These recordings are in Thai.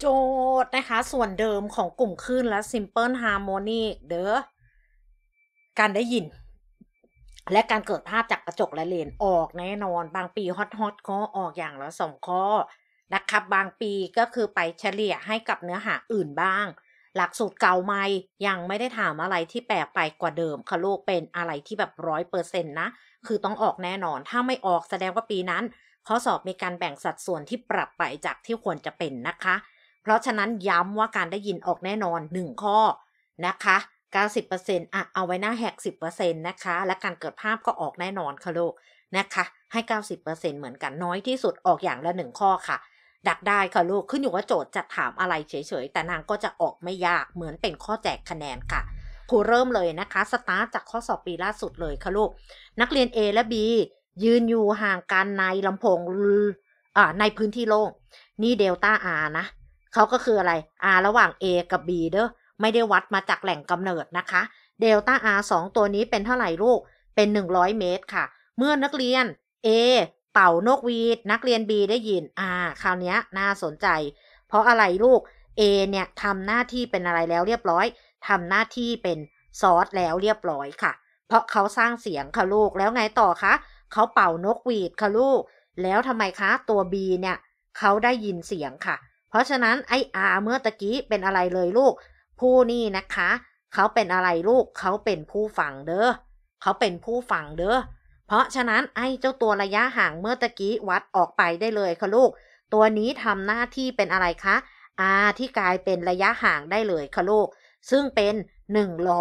โจทย์นะคะ ส่วนเดิมของกลุ่มคลื่นและ Simple Harmony เด้อการได้ยิน และการเกิดภาพจากกระจกและเลนออกแน่นอนบางปีฮอตฮอตก็ออกอย่างละสองข้อ นะครับบางปีก็คือไปเฉลี่ยให้กับเนื้อหาอื่นบ้าง หลักสูตรเก่าใหม่ยังไม่ได้ถามอะไรที่แปลกไปกว่าเดิมคะลูกเป็นอะไรที่แบบร้อยเปอร์เซ็นต์นะ คือต้องออกแน่นอน ถ้าไม่ออกแสดงว่าปีนั้นข้อสอบมีการแบ่งสัดส่วนที่ปรับไปจากที่ควรจะเป็นนะคะเพราะฉะนั้นย้ำว่าการได้ยินออกแน่นอน 1 ข้อนะคะ90%อ่ะเอาไว้หน้าแหก 10%นะคะและการเกิดภาพก็ออกแน่นอนค่ะลูกนะคะ ให้ 90%เหมือนกันน้อยที่สุดออกอย่างละหนึ่งข้อค่ะ ดักได้ค่ะลูก ขึ้นอยู่ว่าโจทย์จะถามอะไรเฉยๆ แต่นางก็จะออกไม่ยากเหมือนเป็นข้อแจกคะแนนค่ะครูเริ่มเลยนะคะ สตาร์จากข้อสอบปีล่าสุดเลยค่ะลูกนักเรียน A และ B ยืนอยู่ ห่างกันในลำโพงอ่ในพื้นที่โล่งนี่เดลต้า R นะเขาก็คืออะไร R ระหว่าง A กับ B เด้อ ไม่ได้วัดมาจากแหล่งกำเนิดนะคะ เดลต้า R 2ตัวนี้เป็นเท่าไหร่ลูก เป็น 100 เมตรค่ะ เมื่อนักเรียน A เป่านกวีด นักเรียน B ได้ยิน R คราวนี้น่าสนใจ เพราะอะไรลูก A เนี่ยทำหน้าที่เป็นอะไรแล้วเรียบร้อย ทำหน้าที่เป็นซอสแล้วเรียบร้อยค่ะ เพราะเขาสร้างเสียงค่ะลูกแล้วไงต่อคะเขาเป่านกหวีดค่ะลูก แล้วทำไมคะตัว B เนี่ยเขาได้ยินเสียงค่ะเพราะฉะนั้นไออาเมื่อตะกี้เป็นอะไรเลยลูก ผู้นี่นะคะ เขาเป็นอะไรลูกเขาเป็นผู้ฝังเด้อเขาเป็นผู้ฝังเด้อเพราะฉะนั้นไอเจ้าตัวระยะห่างเมื่อตะกี้วัดออกไปได้เลยค่ะลูก ตัวนี้ทำหน้าที่เป็นอะไรคะอาที่กลายเป็นระยะห่างได้เลยค่ะลูก ซึ่งเป็น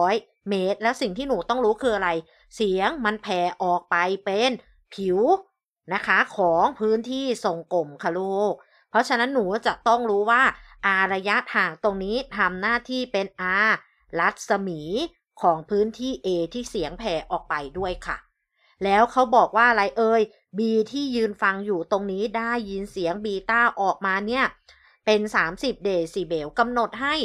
100 เมตรแล้วสิ่งที่หนูต้องรู้คืออะไร เสียงมันแผ่ออกไปเป็นผิวนะคะ ของพื้นที่ทรงกลมค่ะลูกเพราะฉะนั้นหนูจะต้องรู้ว่าอาระยะห่างตรงนี้ทำหน้าที่เป็น R รัศมีของพื้นที่ A ที่เสียงแผ่ออกไปด้วยค่ะ แล้วเขาบอกว่าอะไรเอ่ย B ที่ยืนฟังอยู่ตรงนี้ได้ยินเสียงบีต้าออกมาเนี่ย เป็น30เดซิเบลกำหนดให้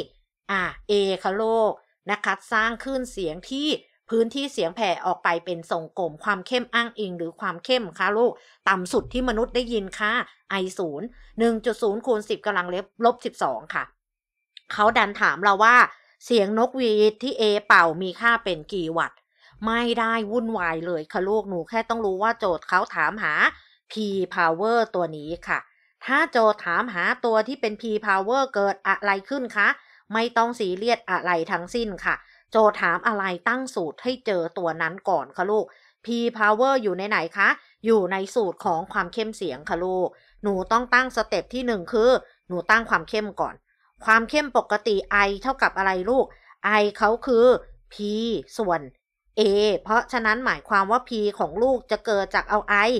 อ่า A คะโลก นะคะสร้างขึ้นเสียงที่พื้นที่เสียงแผ่ออกไปเป็นทรงกลมความเข้มอ้างอิงหรือความเข้มค่ะลูก ต่ำสุดที่มนุษย์ได้ยินค่ะไอศศูนนย์หึ่งจุดูนย์คูณสิบกำลังเล็บลบสสิบองค่ะ เขาดันถามเราว่าเสียงนกวีดที่เอเป่ามีค่าเป็นกี่วัตต์ไม่ได้วุ่นวายเลยค่ะลูกหนูแค่ต้องรู้ว่าโจทย์เขาถามหา p power ตัวนี้ค่ะ ถ้าโจทย์ถามหาตัวที่เป็น p power เกิดอะไรขึ้นคะไม่ต้องสีเรียดอะไรทั้งสิ้นค่ะโจถามอะไรตั้งสูตรให้เจอตัวนั้นก่อนค่ะลูก P power อยู่ในไหนคะ อยู่ในสูตรของความเข้มเสียงค่ะลูก หนูต้องตั้งสเต็ปที่ 1 คือ หนูตั้งความเข้มก่อน ความเข้มปกติ I เท่ากับอะไรลูก I เขาคือ P ส่วน A เพราะฉะนั้นหมายความว่า P ของลูกจะเกิดจากเอา I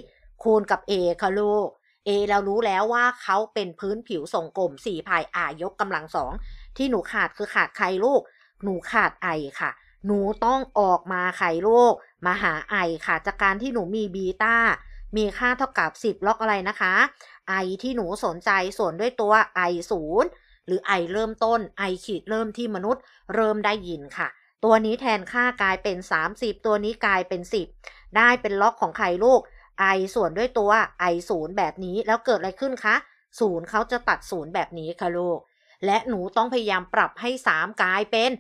คูณกับ A ค่ะลูก A เรารู้แล้วว่า เขาเป็นพื้นผิวทรงกลม4พาย R ยกกำลังสองที่หนูขาดคือขาดใครลูกหนูขาดไอค่ะ หนูต้องออกมาไขโรคมาหาไอค่ะ จากการที่หนูมีบีต้ามีค่าเท่ากับ 10 ล็อกอะไรนะคะไอที่หนูสนใจส่วนด้วยตัวไอศูนย์หรือไอเริ่มต้นไอขีดเริ่มที่มนุษย์เริ่มได้ยินค่ะ ตัวนี้แทนค่ากลายเป็น 30 ตัวนี้กลายเป็น 10 ได้เป็นล็อกของไข่ลูกไอส่วนด้วยตัวไอศูนย์แบบนี้แล้วเกิดอะไรขึ้นคะศูนย์เขาจะตัดศูนย์แบบนี้ค่ะลูกและหนูต้องพยายามปรับให้ 3 กลายเป็น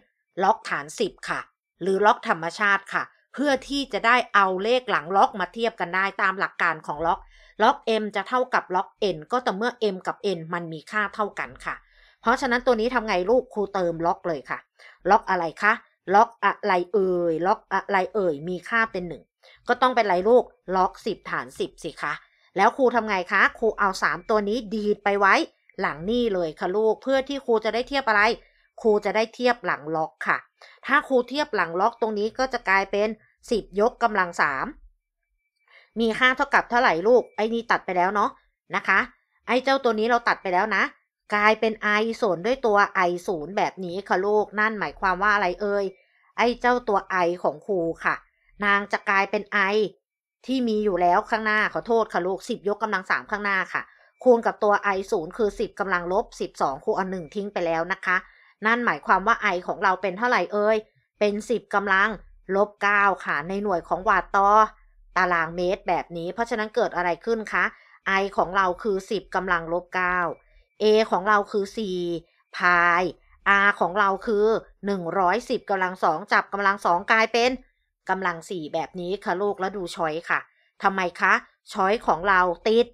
ล็อกฐาน 10 ค่ะ หรือล็อกธรรมชาติค่ะ เพื่อที่จะได้เอาเลขหลังล็อกมาเทียบกันได้ตามหลักการของล็อก ล็อก m จะเท่ากับล็อก n ก็ต่อเมื่อ m กับ n มันมีค่าเท่ากันค่ะ เพราะฉะนั้นตัวนี้ทำไงลูกครูเติมล็อกเลยค่ะ ล็อกอะไรคะล็อกอะไรเอ่ยล็อกอะไรเอ่ย มีค่าเป็นหนึ่งก็ต้องเป็นไรลูกล็อก 10 ฐาน 10 สิคะแล้วครูทำไงคะครูเอา 3 ตัวนี้ดีดไปไว้ หลังนี่เลยค่ะลูกเพื่อที่ครูจะได้เทียบอะไรครูจะได้เทียบหลังล็อกค่ะ ถ้าครูเทียบหลังล็อกตรงนี้ก็จะกลายเป็น 10 ยกกำลัง 3มีค่าเท่ากับเท่าไหร่ลูก ไอ้นี่ตัดไปแล้วเนาะ นะคะ ไอ้เจ้าตัวนี้เราตัดไปแล้วนะ กลายเป็น i ูนยนด้วยตัว i ศูนย์แบบนี้ค่ะ ลูก นั่นหมายความว่าอะไรเอ่ย ไอ้เจ้าตัว i ของครูค่ะ นางจะกลายเป็น i ที่มีอยู่แล้วข้างหน้าขอโทษค่ะลูก 10 ยกกำลัง3ข้างหน้าค่ะ คูณกับตัว i ์คือ10กำลังลบ12ครูเอา1ทิ้งไปแล้วนะคะนั่นหมายความ ว่าไอของเราเป็นเท่าไหร่เอ่ย เป็น 10กำลังลบ9ค่ะในหน่วยของวัตต์ต่อตารางเมตรแบบนี้เพราะฉะนั้นเกิดอะไรขึ้นคะ i ของเราคือ10กำลังลบ9 a ของเราคือ4พาย r ของเราคือ 110กำลังสองจับกำลังสองกลายเป็น กำลังสี่แบบนี้ค่ะลูกแล้วดูช้อยค่ะทำไมคะช้อยของเราติด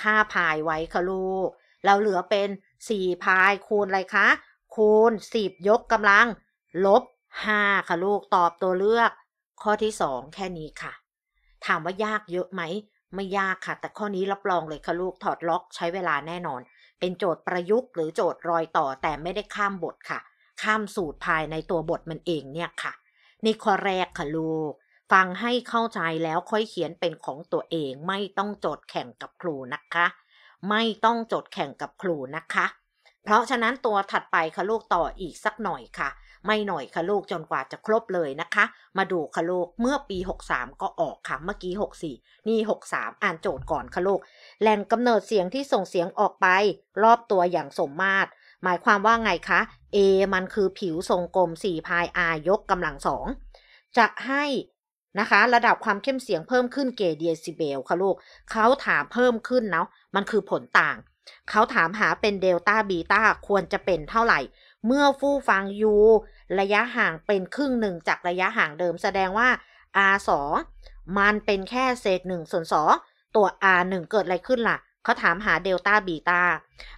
ค่าพายไว้ค่ะลูก เราเหลือเป็น4พายคูณอะไรคะคูณสิบยกกำลัง ลบห้าค่ะลูกตอบตัวเลือก ข้อที่สองแค่นี้ค่ะ ถามว่ายากเยอะไหม ไม่ยากค่ะแต่ข้อนี้รับรองเลยค่ะลูกถอดล็อกใช้เวลาแน่นอน เป็นโจทย์ประยุกต์หรือโจทย์รอยต่อแต่ไม่ได้ข้ามบทค่ะ ข้ามสูตรภายในตัวบทมันเองเนี่ยค่ะ นี่ข้อแรกค่ะลูก ฟังให้เข้าใจแล้วค่อยเขียนเป็นของตัวเอง ไม่ต้องโจทย์แข่งกับครูนะคะ ไม่ต้องโจทย์แข่งกับครูนะคะเพราะฉะนั้นตัวถัดไปค่ะลูกต่ออีกสักหน่อยค่ะ ไม่หน่อยค่ะลูกจนกว่าจะครบเลยนะคะ มาดูค่ะลูกเมื่อปี 63 ก็ออกค่ะเมื่อกี้ 64 นี่ 63 อ่านโจทย์ก่อนค่ะลูก แหล่งกำเนิดเสียงที่ส่งเสียงออกไป รอบตัวอย่างสมมาตรหมายความว่าไงคะ A มันคือผิวทรงกลม4 พาย R ยกกำลังสองจะให้นะคะ ระดับความเข้มเสียงเพิ่มขึ้นเกเดซิเบลค่ะลูกเขาถามเพิ่มขึ้นเนาะมันคือผลต่างเขาถามหาเป็นเดลต้าบีต้าควรจะเป็นเท่าไหร่ เมื่อฟู่ฟังยูระยะห่างเป็นครึ่งหนึ่งจากระยะห่างเดิม แสดงว่า r 2มันเป็นแค่เศษ 1ส่วน2ตัว r 1เกิดอะไรขึ้นล่ะ เขาถามหาเดลต้าบีต้า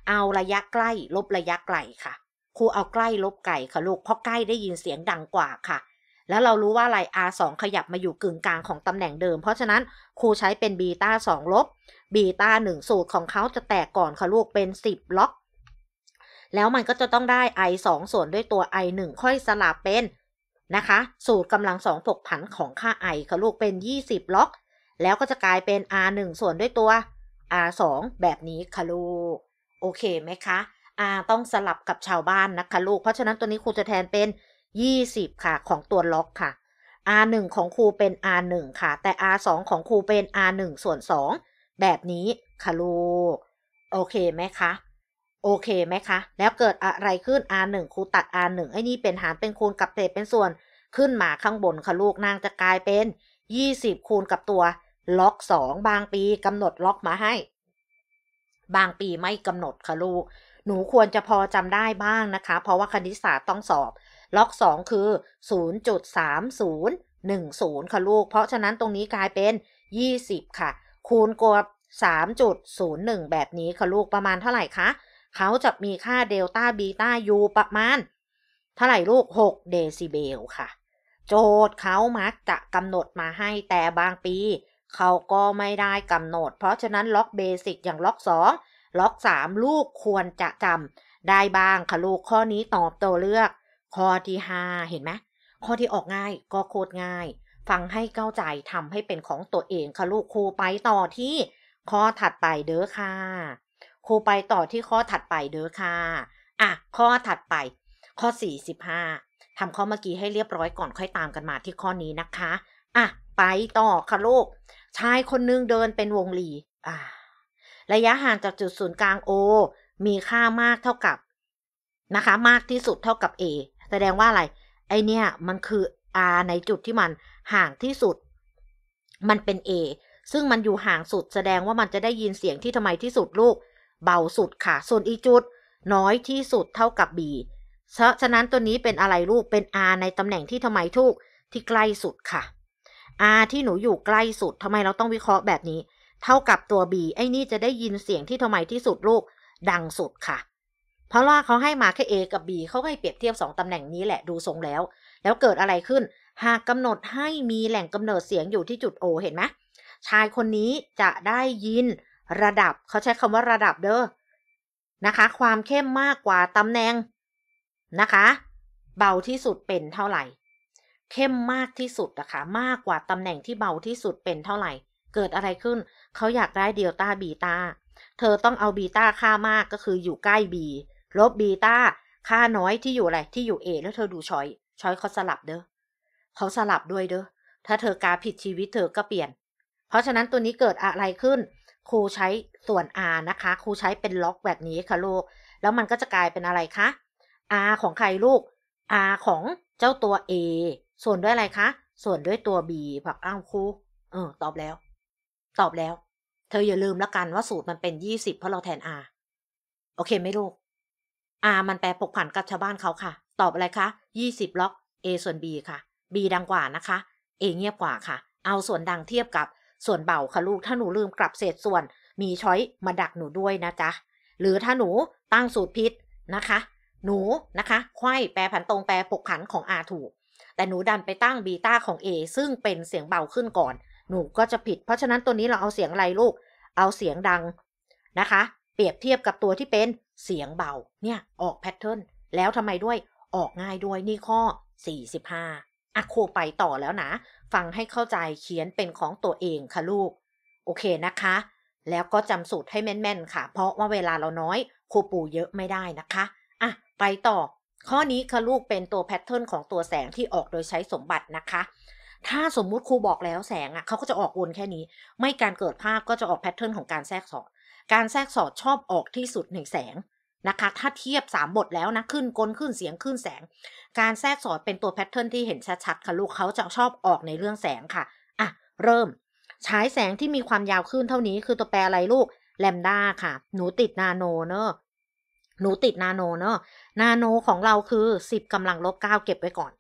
เอาระยะใกล้ลบระยะไกลค่ะครูเอาใกล้ลบไก่ค่ะลูกเพราะใกล้ได้ยินเสียงดังกว่าค่ะ แล้วเรารู้ว่าอะไร R 2ขยับมาอยู่กึ่งกลางของตำแหน่งเดิมเพราะฉะนั้นครูใช้เป็นบีต้า2ลบบีตาหนึ่งสูตรของเขาจะแตกก่อนค่ะ ลูกเป็น 10 ล็อก แล้วมันก็จะต้องได้ i 2 ส่วนด้วยตัว i 1 ค่อยสลับเป็นนะคะสูตรกำลังสองผกผันของค่า i ค่ะลูกเป็น 20 ล็อก แล้วก็จะกลายเป็น r 1 ส่วนด้วยตัว r 2 แบบนี้ค่ะ ลูกโอเคไหมคะอาต้องสลับกับชาวบ้านนะคะ ลูกเพราะฉะนั้นตัวนี้ครูจะแทนเป็น 20 ค่ะ ของตัวล็อกค่ะ R1 ของครูเป็น R1 ค่ะแต่ R2 ของครูเป็น R1 ส่วน 2แบบนี้ค่ะลูก โอเคไหมคะ โอเคไหมคะ แล้วเกิดอะไรขึ้น R1 ครูตัด R1 ไอ้นี่เป็นหารเป็นคูณกับเศษเป็นส่วน ขึ้นมาข้างบนค่ะลูกนางจะกลายเป็น 20 คูณกับตัว ล็อก 2 บางปีกำหนดล็อกมาให้ บางปีไม่กำหนดค่ะลูก หนูควรจะพอจำได้บ้างนะคะ เพราะว่าคณิตศาสตร์ต้องสอบล็อก 2 คือ 0.3010ค่ะลูก เพราะฉะนั้นตรงนี้กลายเป็น 20 ค่ะคูณกับ3.01 แบบนี้ค่ะลูกประมาณเท่าไหร่คะเขาจะมีค่าเดลต้าบีต้ายูประมาณ เท่าไหร่ลูก6เดซิเบลค่ะ โจทย์เขามักจะกำหนดมาให้แต่บางปี เขาก็ไม่ได้กำหนดเพราะฉะนั้นล็อกเบสิกอย่างล็อก 2 ล็อก 3 ลูกควรจะจำได้บ้างค่ะลูกข้อนี้ตอบตัวเลือกข้อที่ 5 เห็นไหมข้อที่ออกง่ายก็โคตรง่ายฟังให้เข้าใจทำให้เป็นของตัวเองค่ะลูกครูไปต่อที่ข้อถัดไปเด้อค่ะครูไปต่อที่ข้อถัดไปเด้อค่ะอ่ะข้อถัดไป ข้อ45ทำข้อเมื่อกี้ให้เรียบร้อยก่อนค่อยตามกันมาที่ข้อนี้นะคะ อ่ะไปต่อค่ะลูกชายคนนึงเดินเป็นวงลีอ่ะระยะห่างจากจุดศูนย์กลาง O มีค่ามากเท่ากับนะคะมากที่สุดเท่ากับ A แสดงว่าอะไร ไอเนี่ยมันคือ R ในจุดที่มันห่างที่สุด มันเป็น A ซึ่งมันอยู่ห่างสุดแสดงว่ามันจะได้ยินเสียงที่ทำไมที่สุดลูก เบาสุดค่ะ ส่วนอีจุด น้อยที่สุดเท่ากับ B เพราะฉะนั้นตัวนี้เป็นอะไรลูก เป็น R ในตำแหน่งที่ทำไมทุกที่ใกล้สุดค่ะ R ที่หนูอยู่ใกล้สุดทำไมเราต้องวิเคราะห์แบบนี้ เท่ากับตัว B ไอ้นี่จะได้ยินเสียงที่ทำไมที่สุดลูก ดังสุดค่ะ เพราะว่าเขาให้มาแค่ A กับ B เขาให้เปรียบเทียบ2ตำแหน่งนี้แหละดูทรงแล้วแล้วเกิดอะไรขึ้น หากกำหนดให้มีแหล่งกำเนิดเสียงอยู่ที่จุด O เห็นไหมชายคนนี้จะได้ยิน ระดับ เขาใช้คำว่าระดับเด้อนะคะ ความเข้มมากกว่าตำแหน่งนะคะ เบาที่สุดเป็นเท่าไหร่ เข้มมากที่สุดนะคะมากกว่าตำแหน่งที่เบาที่สุดเป็นเท่าไหร่ เกิดอะไรขึ้น เขาอยากได้เดลต้าบีตาเธอต้องเอาบีตาค่ามากก็คืออยู่ใกล้บีลบบีตาค่าน้อยที่อยู่อะไร ที่อยู่เอแล้วเธอดูชอยช้อยเขาสลับเด้อเขาสลับด้วยเด้อถ้าเธอกาผิดชีวิตเธอก็เปลี่ยน เพราะฉะนั้นตัวนี้เกิดอะไรขึ้นครูใช้ส่วน r นะคะครูใช้เป็นล็อกแบบนี้ค่ะลูกแล้วมันก็จะกลายเป็นอะไรคะ r ของใครลูก r ของเจ้าตัว a ส่วนด้วยอะไรคะ ส่วนด้วยตัว b ผักอ้าวครูเออตอบแล้ว ตอบแล้ว เธออย่าลืมละกันว่าสูตรมันเป็นยี่สิบเพราะเราแทน r โอเคไหมลูก r มันแปลผกผันกับชาวบ้านเขาค่ะตอบอะไรคะ 20ล็อก A ส่วน B ค่ะ B ดังกว่านะคะ A เงียบกว่าค่ะ เอาส่วนดังเทียบกับส่วนเบาค่ะลูกถ้าหนูลืมกลับเศษส่วน มีช้อยมาดักหนูด้วยนะจ๊ะ หรือถ้าหนูตั้งสูตรผิดนะคะ หนูนะคะ ไข้แปรผันตรงแปรปกผันของ R ถูก แต่หนูดันไปตั้งบีต้าของ A ซึ่งเป็นเสียงเบาขึ้นก่อน หนูก็จะผิด เพราะฉะนั้นตัวนี้เราเอาเสียงอะไรลูก เอาเสียงดังนะคะ เปรียบเทียบกับตัวที่เป็นเสียงเบาเนี่ยออกแพทเทิร์น แล้วทำไมด้วยออกง่ายด้วยนี่ข้อ 45 อ่ะครูไปต่อแล้วนะ ฟังให้เข้าใจเขียนเป็นของตัวเองค่ะลูก โอเคนะคะ แล้วก็จำสูตรให้แม่นๆค่ะ เพราะว่าเวลาเราน้อย ครูปูเยอะไม่ได้นะคะ อ่ะ ไปต่อ ข้อนี้ค่ะลูกเป็นตัวแพทเทิร์นของตัวแสงที่ออกโดยใช้สมบัตินะคะ ถ้าสมมุติครูบอกแล้วแสงอ่ะเขาก็จะออกวนแค่นี้ ไม่การเกิดภาพก็จะออกแพทเทิร์นของการแทรกสอด การแทรกสอดชอบออกที่สุดในแสงนะคะ ถ้าเทียบ3บทแล้วนะ ขึ้นกลขึ้นเสียงขึ้นแสง การแทรกสอดเป็นตัวแพทเทิร์นที่เห็นชัดๆค่ะลูกเขาจะชอบออกในเรื่องแสงค่ะ อ่ะ เริ่มฉายแสงที่มีความยาวขึ้นเท่านี้คือตัวแปรอะไรลูกแลมด้าค่ะ หนูติดนาโนเนอะหนูติดนาโนเนอะนาโนของเราคือ 10กำลังลบ9เก็บไว้ก่อน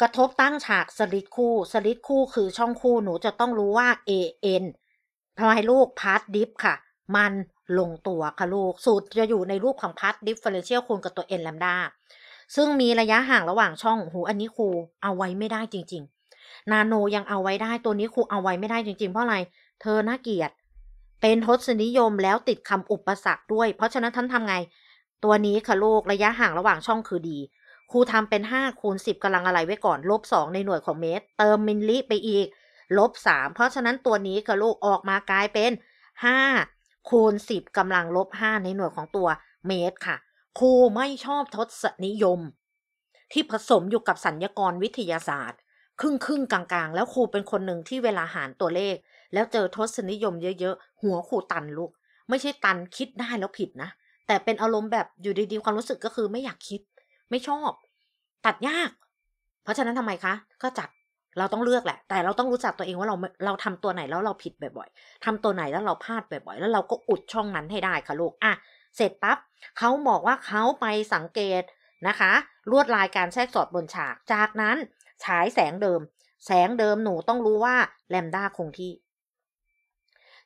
กระทบตั้งฉากสลิดคู่สลิดคู่คือช่องคู่หนูจะต้องรู้ว่า AN ทำไมลูกพาร์ทดิฟค่ะ มันลงตัวค่ะลูก สูตรจะอยู่ในรูปของพัดดิฟเฟอเรนเชียลคูณกับตัว n แลมดาซึ่งมีระยะห่างระหว่างช่อง หูอันนี้ครูเอาไว้ไม่ได้จริงๆ นาโนยังเอาไว้ได้ตัวนี้ครูเอาไว้ไม่ได้จริง ๆ เพราะอะไร เธอน่าเกียดเป็นทศนิยมแล้วติดคำอุปสรรคด้วย เพราะฉะนั้นท่านทำไง ตัวนี้ค่ะลูก ระยะห่างระหว่างช่องคือดีครูทำเป็น5คูณสิกำลังอะไรไว้ก่อนลบงในหน่วยของเมตร เติมมิลลิไปอีกลบสเพราะฉะนั้นตัวนี้ค่ะลูกออกมากลายเป็น5คูณ10กำลังลบ5ในหน่วยของตัวเมตรค่ะครูไม่ชอบทศนิยม ที่ผสมอยู่กับสัญญกรวิทยาศาสตร์ ครึ่งครึ่งกลาง ๆ แล้วครูเป็นคนหนึ่งที่เวลาหารตัวเลข แล้วเจอทศนิยมเยอะๆ หัวครูตันลูกไม่ใช่ตันคิดได้แล้วผิดนะ แต่เป็นอารมณ์แบบอยู่ดีๆ ความรู้สึกก็คือไม่อยากคิด ไม่ชอบ ตัดยาก เพราะฉะนั้นทำไมคะ ก็จัดเราต้องเลือกแหละ แต่เราต้องรู้จักตัวเองว่าเราเราทำตัวไหนแล้วเราผิดบ่อยๆทำตัวไหนแล้วเราพลาดบ่อยๆแล้วเราก็อุดช่องนั้นให้ได้ค่ะลูกอ่ะเสร็จปั๊บเขาบอกว่าเขาไปสังเกตนะคะ ลวดลายการแทรกสอดบนฉาก จากนั้นฉายแสงเดิม แสงเดิมหนูต้องรู้ว่าแลมด้าคงที่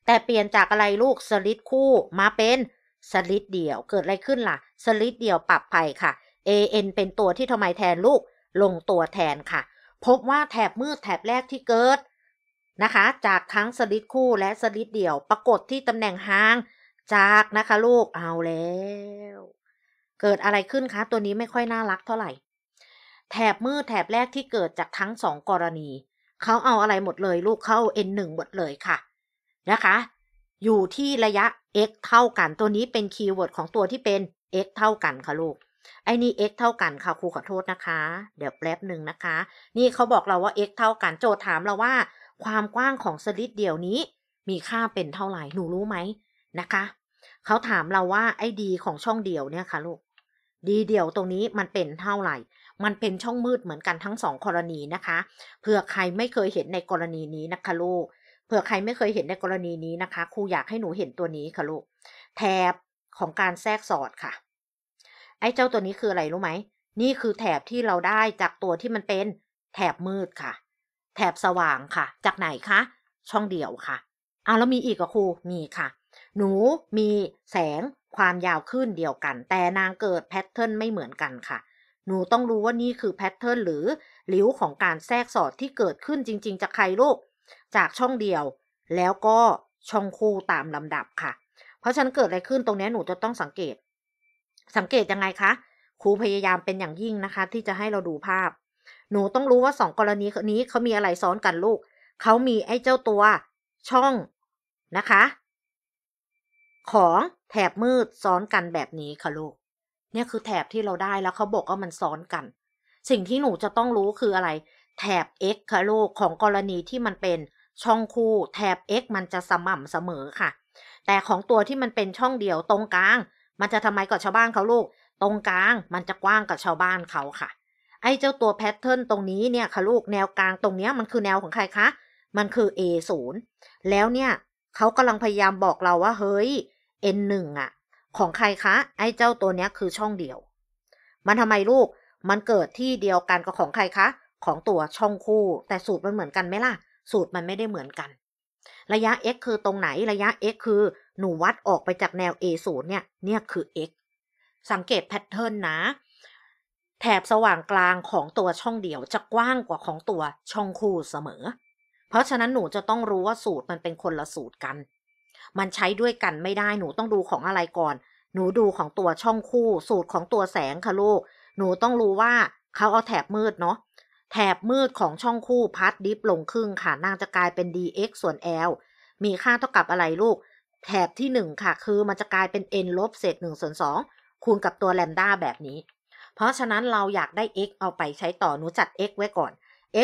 แต่เปลี่ยนจากอะไรลูกสลิดคู่มาเป็นสลิดเดี่ยว เกิดอะไรขึ้นล่ะสลิดเดี่ยวปรับไปค่ะ AN เป็นตัวที่ทำไมแทนลูก ลงตัวแทนค่ะพบว่าแถบมืดแถบแรกที่เกิดนะคะ จากทั้งสลิดคู่และสลิดเดี่ยว ปรากฏที่ตำแหน่งหางจากนะคะ ลูกเอาแล้ว เกิดอะไรขึ้นคะตัวนี้ไม่ค่อยน่ารักเท่าไหร่แถบมืดแถบแรกที่เกิดจากทั้งสองกรณี เขาเอาอะไรหมดเลยลูกเข้า n งหมดเลยค่ะนะคะ อยู่ที่ระยะ x เท่ากันตัวนี้เป็นคีย์เวิร์ดของตัวที่เป็น x เท่ากันค่ะลูกไอ้นี่ x เท่ากันค่ะครูขอโทษนะคะ เดี๋ยวแป๊บหนึ่งนะคะ นี่เขาบอกเราว่า x เท่ากันโจทย์ถามเราว่า ความกว้างของสลิดเดี่ยวนี้ มีค่าเป็นเท่าไหร่หนูรู้ไหมนะคะเขาถามเราว่าไอ้ดีของช่องเดี่ยวเนี่ยค่ะลูกดีเดี่ยวตรงนี้มันเป็นเท่าไหร่ มันเป็นช่องมืดเหมือนกันทั้งสองกรณีนะคะเผื่อใครไม่เคยเห็นในกรณีนี้นะคะลูกเผื่อใครไม่เคยเห็นในกรณีนี้นะคะครูอยากให้หนูเห็นตัวนี้ค่ะลูกแถบของการแทรกสอดค่ะไอ้เจ้าตัวนี้คืออะไรรู้ไหม นี่คือแถบที่เราได้จากตัวที่มันเป็นแถบมืดค่ะ แถบสว่างค่ะ จากไหนคะ ช่องเดียวค่ะ เอาแล้วมีอีกอะครู มีค่ะ หนูมีแสงความยาวขึ้นเดียวกัน แต่นางเกิดแพทเทิร์นไม่เหมือนกันค่ะ หนูต้องรู้ว่านี่คือแพทเทิร์นหรือหลิวของการแทรกสอดที่เกิดขึ้นจริงๆจากใครลูก จากช่องเดียว แล้วก็ช่องคู่ตามลำดับค่ะ เพราะฉะนั้นเกิดอะไรขึ้นตรงนี้หนูจะต้องสังเกตสังเกตยังไงคะครูพยายามเป็นอย่างยิ่งนะคะ ที่จะให้เราดูภาพ หนูต้องรู้ว่าสองกรณีนี้เขามีอะไรซ้อนกันลูกเขามีไอ้เจ้าตัว ช่องนะคะของแถบมืดซ้อนกันแบบนี้ค่ะลูกเนี่ยคือแถบที่เราได้แล้วเขาบอกว่ามันซ้อนกัน สิ่งที่หนูจะต้องรู้คืออะไร แถบ x ค่ะลูกของกรณีที่มันเป็น ช่องคู่แถบ x มันจะสม่ำเสมอค่ะ แต่ของตัวที่มันเป็นช่องเดียวตรงกลางมันจะทำไมกับชาวบ้านเขาลูก ตรงกลางมันจะกว้างกับชาวบ้านเขาค่ะ ไอ้เจ้าตัวแพทเทิร์นตรงนี้เนี่ยค่ะลูกแนวกลางตรงเนี้ยมันคือแนวของใครคะ มันคือ A0 แล้วเนี่ย เขากำลังพยายามบอกเราว่าเฮ้ย N1 อ่ะของใครคะ ไอ้เจ้าตัวเนี้ยคือช่องเดียว มันทำไมลูก มันเกิดที่เดียวกันกับของใครคะ ของตัวช่องคู่ แต่สูตรมันเหมือนกันไหมล่ะ สูตรมันไม่ได้เหมือนกัน ระยะ x คือตรงไหนระยะ x คือหนูวัดออกไปจากแนว A0 เนี่ย เนี่ยคือ x สังเกตแพทเทิร์นนะแถบสว่างกลางของตัวช่องเดี่ยวจะกว้างกว่าของตัวช่องคู่เสมอ เพราะฉะนั้นหนูจะต้องรู้ว่าสูตรมันเป็นคนละสูตรกัน มันใช้ด้วยกันไม่ได้หนูต้องดูของอะไรก่อน หนูดูของตัวช่องคู่ สูตรของตัวแสงค่ะลูกหนูต้องรู้ว่าเขาเอาแถบมืดเนาะแถบมืดของช่องคู่พัดดิฟลงครึ่งค่ะนางจะกลายเป็น dx ส่วน l มีค่าเท่ากับอะไรลูกแถบที่1ค่ะ คือมันจะกลายเป็น n ลบเศษ1ส่วน2 คูณกับตัวแลมด้าแบบนี้ เพราะฉะนั้นเราอยากได้ x เอาไปใช้ต่อหนูจัด x ไว้ก่อน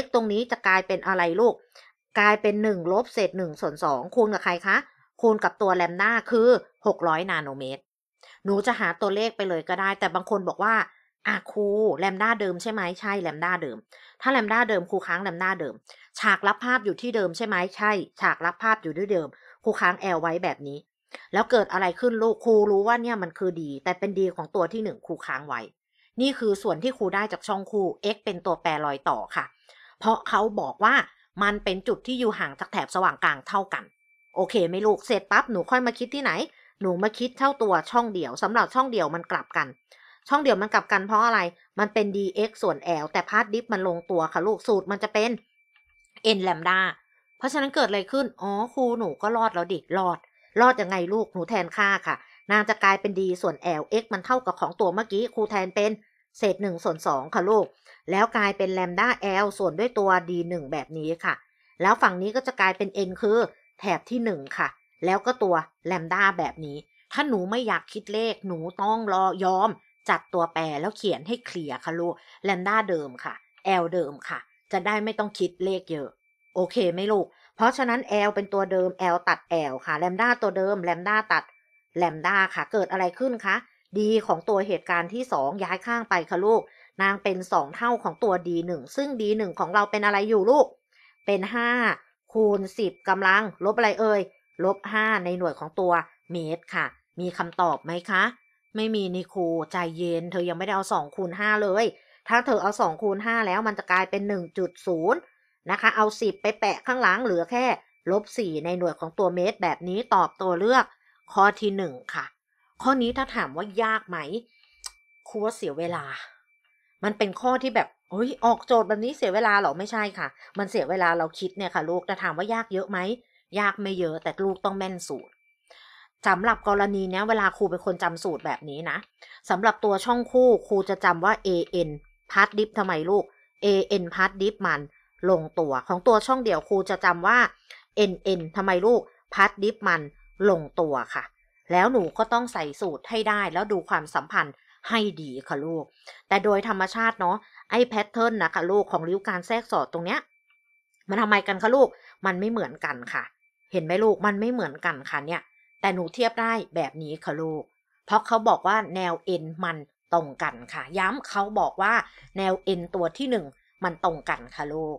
x ตรงนี้จะกลายเป็นอะไรลูก กลายเป็น 1 ลบเศษ1ส่วน2 คูณกับใครคะ คูณกับตัวแลมด้าคือ 600 นาโนเมตร หนูจะหาตัวเลขไปเลยก็ได้ แต่บางคนบอกว่า อ่ะครูแลมด้าเดิมใช่ไหมใช่แลมด้าเดิม ถ้าแลมด้าเดิมครูค้างแลมด้าเดิม ฉากรับภาพอยู่ที่เดิมใช่ไหมใช่ ฉากรับภาพอยู่ที่เดิมครูค้าง แอลไว้แบบนี้ แล้วเกิดอะไรขึ้นลูกครูรู้ว่าเนี่ยมันคือดี แต่เป็นดี ของตัวที่หนึ่งครูค้างไว้ นี่คือส่วนที่ครูได้จากช่องครู x เป็นตัวแปรลอยต่อค่ะ เพราะเขาบอกว่ามันเป็นจุดที่อยู่ห่างจากแถบสว่างกลางเท่ากัน โอเคไหมลูกเสร็จปั๊บหนูค่อยมาคิดที่ไหน หนูมาคิดเท่าตัวช่องเดี่ยว สำหรับช่องเดี่ยวมันกลับกัน ช่องเดี่ยวมันกลับกันเพราะอะไรมันเป็น dx ส่วน l แต่พาร์ทดิฟมันลงตัว ค่ะลูกสูตรมันจะเป็น n แลมดาเพราะฉะนั้นเกิดอะไรขึ้น อ๋อ ครูหนูก็รอดแล้วดิรอด รอดยังไงลูก หนูแทนค่าค่ะ นางจะกลายเป็นดีส่วนแอลเอ็กมันเท่ากับของตัวเมื่อกี้ ครูแทนเป็น เศษหนึ่งส่วนสองค่ะลูก แล้วกลายเป็นแลมด้าแอลส่วนด้วยตัวดีหนึ่งแบบนี้ค่ะ แล้วฝั่งนี้ก็จะกลายเป็นเอ็นคือแถบที่หนึ่งค่ะ แล้วก็ตัวแลมด้าแบบนี้ ถ้าหนูไม่อยากคิดเลข หนูต้องรอยอม จัดตัวแปรแล้วเขียนให้เคลียร์ค่ะลูก แลมด้าเดิมค่ะแอลเดิมค่ะ จะได้ไม่ต้องคิดเลขเยอะโอเคไม่ลูก เพราะฉะนั้น L เป็นตัวเดิม L ตัด L ค่ะแลมด้าตัวเดิมแลมด้าตัดแลมด้าค่ะเกิดอะไรขึ้นคะดีของตัวเหตุการณ์ที่ 2 ย้ายข้างไปค่ะลูก นางเป็น 2 เท่าของตัว D1 ซึ่ง D1 ของเราเป็นอะไรอยู่ลูก เป็น5คูณ10กำลังลบอะไรเอ่ยลบ5ในหน่วยของตัวเมตรค่ะมีคำตอบไหมคะ ไม่มีนี่ครูใจเย็นเธอยังไม่ได้เอา2คูณ5เลยถ้าเธอเอา2คูณ5แล้วมันจะกลายเป็น 1.0นะคะเอา10ไปแปะข้างหลังเหลือแค่ลบ4ในหน่วยของตัวเมตร แบบนี้ตอบตัวเลือกข้อที่1ค่ะข้อนี้ถ้าถามว่ายากไหมครูวเสียเวลา มันเป็นข้อที่แบบเฮ้ยออกโจทย์แบบนี้เสียเวลาหรอไม่ใช่ค่ะ มันเสียเวลาเราคิดเนี่ยค่ะ ลูกแต่ถามว่ายากเยอะไหมยากไม่เยอะ แต่ลูกต้องแม่นสูตรสำหรับกรณีเนี้ยเวลาครูเป็นคนจำสูตรแบบนี้นะสำหรับตัวช่องคู่ครูจะจำว่า an พาร์ทดิฟทำไมลูก an พาร์ทดิฟมันลงตัวของตัวช่องเดี่ยวครูจะจำว่า NN ทำไมลูกพัดดิฟมันลงตัวค่ะ แล้วหนูก็ต้องใส่สูตรให้ได้แล้วดูความสัมพันธ์ให้ดีค่ะลูก แต่โดยธรรมชาติเนาะไอ้แพทเทิร์นนะคะลูกของริ้วการแทรกสอดตรงเนี้ยมันทำไมกันคะลูกมันไม่เหมือนกันค่ะ เห็นไหมลูกมันไม่เหมือนกันค่ะเนี่ย แต่หนูเทียบได้แบบนี้ค่ะลูก เพราะเขาบอกว่าแนวเอ็นมันตรงกันค่ะ ย้ำเขาบอกว่าแนวเอ็นตัวที่หนึ่งมันตรงกันค่ะลูก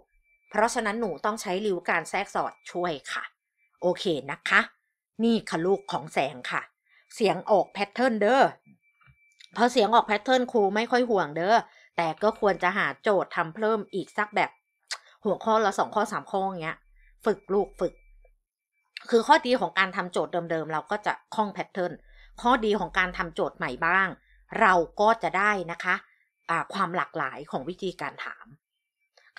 เพราะฉะนั้นหนูต้องใช้ริ้วการแทรกสอดช่วยค่ะโอเคนะคะ นี่ค่ะลูกของแสงค่ะ เสียงออกแพทเทิร์นเด้อพอเสียงออกแพทเทิร์นครูไม่ค่อยห่วงเด้อแต่ก็ควรจะหาโจทย์ทำเพิ่มอีกสักแบบหัวข้อละสองข้อสามข้ออย่างเงี้ยฝึกลูกฝึก คือข้อดีของการทำโจทย์เดิมๆ เราก็จะคล่องแพทเทิร์นข้อดีของการทำโจทย์ใหม่บ้าง เราก็จะได้นะคะะความหลากหลายของวิธีการถาม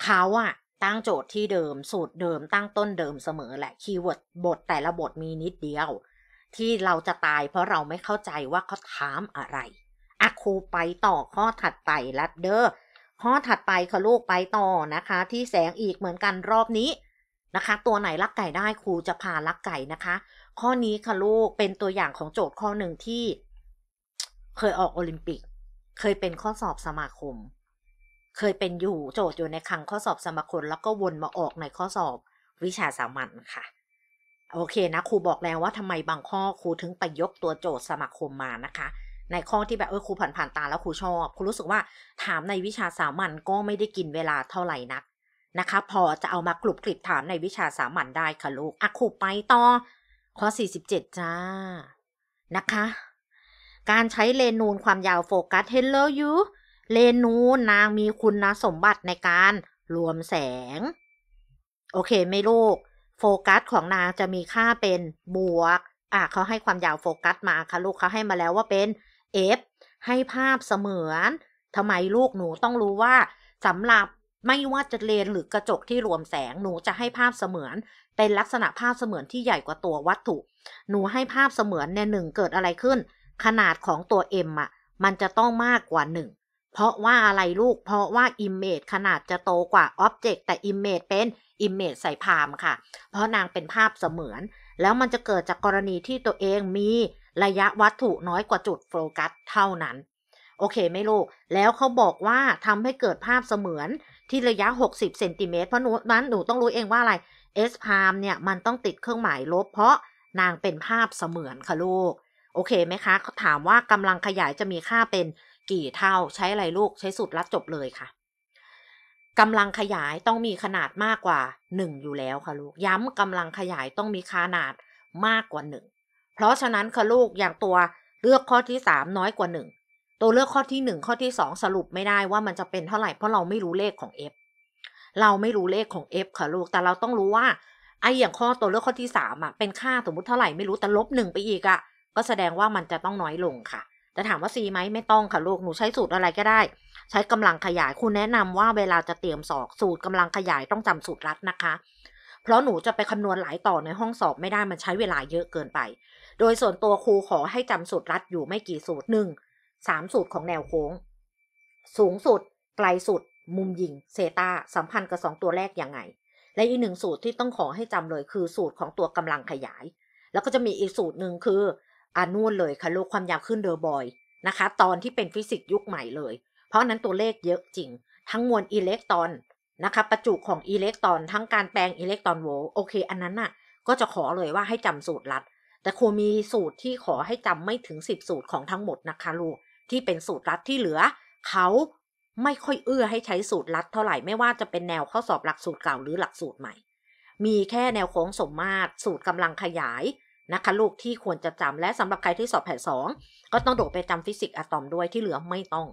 เขาอะตั้งโจทย์ที่เดิมสูตรเดิม ตั้งต้นเดิมเสมอแหละคีย์เวิร์ดบทแต่ละบทมีนิดเดียวที่เราจะตายเพราะเราไม่เข้าใจว่าเขาถามอะไรอะครูไปต่อข้อถัดไปลัดเดอร์ข้อถัดไปค่ะลูกไปต่อนะคะ ที่แสงอีกเหมือนกันรอบนี้นะคะ ตัวไหนลักไก่ได้ครูจะพาลักไก่นะคะ ข้อนี้ค่ะลูกเป็นตัวอย่างของโจทย์ข้อหนึ่งที่ เคยออกโอลิมปิก เคยเป็นข้อสอบสมาคมเคยเป็นอยู่โจทย์อยู่ในคังข้อสอบสมคลแล้วก็วนมาออกในข้อสอบวิชาสามัญค่ะ โอเคนะครูบอกแล้วว่าทำไมบางข้อครูถึงไปยกตัวโจทย์สมัคม มานะคะ ในข้อที่แบบเออครูผ่านผ่านตาแล้วครูชอบครูรู้สึกว่าถามในวิชาสามัญก็ไม่ได้กินเวลาเท่าไหร่นักนะคะ พอจะเอามากลุบกลิบถามในวิชาสามัญได้ค่ะลูกอ่ะครูไปต่อข้อ 47 จ้านะคะ การใช้เลนนูนความยาวโฟกัส Hello y ยูเลนนูนางมีคุณนะสมบัติในการรวมแสง โอเคไม่ลูก โฟกัสของนางจะมีค่าเป็นบวก อ่ะเขาให้ความยาวโฟกัสมาค่ะลูกเขาให้มาแล้วว่าเป็น f ให้ภาพเสมือนทำไมลูกหนูต้องรู้ว่าสำหรับไม่ว่าจะเลนหรือกระจกที่รวมแสงหนูจะให้ภาพเสมือนเป็นลักษณะภาพเสมือนที่ใหญ่กว่าตัววัตถุ หนูให้ภาพเสมือนในหนึ่งเกิดอะไรขึ้น ขนาดของตัว m อ่ะมันจะต้องมากกว่าหนึ่งเพราะว่าอะไรลูก เพราะว่า Image ขนาดจะโตกว่า Object แต่ Image เป็น Image ใส่พามค่ะ เพราะนางเป็นภาพเสมือน แล้วมันจะเกิดจากกรณีที่ตัวเองมีระยะวัตถุน้อยกว่าจุดโฟกัสเท่านั้น โอเคไม่ลูกแล้วเขาบอกว่าทำให้เกิดภาพเสมือนที่ระยะ 60เซนติเมตรเพราะนั้น หนูต้องรู้เองว่าอะไร S พามเนี่ย มันต้องติดเครื่องหมายลบ เพราะนางเป็นภาพเสมือนค่ะลูกโอเคไหมคะเขาถามว่ากำลังขยายจะมีค่าเป็นกี่เท่าใช้อะไรลูก ใช้สูตรลัดจบเลยค่ะกำลังขยายต้องมีขนาดมากกว่า 1 อยู่แล้วค่ะลูก ย้ำกำลังขยายต้องมีขนาดมากกว่า 1 เพราะฉะนั้นค่ะลูกอย่างตัวเลือกข้อที่ 3 น้อยกว่า 1 ตัวเลือกข้อที่ 1 ข้อที่ 2 สรุปไม่ได้ว่ามันจะเป็นเท่าไหร่เพราะเราไม่รู้เลขของ f เราไม่รู้เลขของ f ค่ะลูกแต่เราต้องรู้ว่าไออย่างข้อตัวเลือกข้อที่3อ่ะเป็นค่าสมมติเท่าไหร่ไม่รู้แต่ลบ1ไปอีกอ่ะก็แสดงว่ามันจะต้องน้อยลงค่ะแต่ถามว่าซีไหมไม่ต้องค่ะลูกหนูใช้สูตรอะไรก็ได้ ใช้กำลังขยายคุณแนะนำว่าเวลาจะเตรียมสอบสูตรกำลังขยายต้องจำสูตรรัดนะคะ เพราะหนูจะไปคำนวณหลายต่อในห้องสอบ ไม่ได้มันใช้เวลาเยอะเกินไป โดยส่วนตัวครูขอให้จำสูตรรัดอยู่ไม่กี่สูตรหนึ่งสามสูตรของแนวโค้ง สูงสุด ไกลสุด มุมยิงเซตาสัมพันธ์กับสองตัวแรกยังไงและอีกหนึ่งสูตรที่ต้องขอให้จำเลย คือสูตรของตัวกำลังขยาย แล้วก็จะมีอีกสูตรหนึ่งคืออานุ่นเลยค่ะลูกความยาวขึ้นเดอร์บอยนะคะ ตอนที่เป็นฟิสิกส์ยุคใหม่เลย เพราะนั้นตัวเลขเยอะจริง ทั้งมวลอิเล็กตรอนนะคะ ประจุของอิเล็กตรอนทั้งการแปลงอิเล็กตรอนโวลต์โอเค อันนั้นน่ะ ก็จะขอเลยว่าให้จำสูตรลัด แต่ครูมีสูตรที่ขอให้จำไม่ถึง 10 สูตรของทั้งหมดนะคะลูก ที่เป็นสูตรลัดที่เหลือ เขาไม่ค่อยเอื้อให้ใช้สูตรลัดเท่าไหร่ไม่ว่าจะเป็นแนวข้อสอบหลักสูตรเก่าหรือหลักสูตรใหม่ มีแค่แนวโค้งสมมาตรสูตรกำลังขยายนะคะลูกที่ควรจะจำและสำหรับใครที่สอบแผนสองก็ต้องโดดไปจำฟิสิกส์อะตอมด้วยที่เหลือไม่ต้อง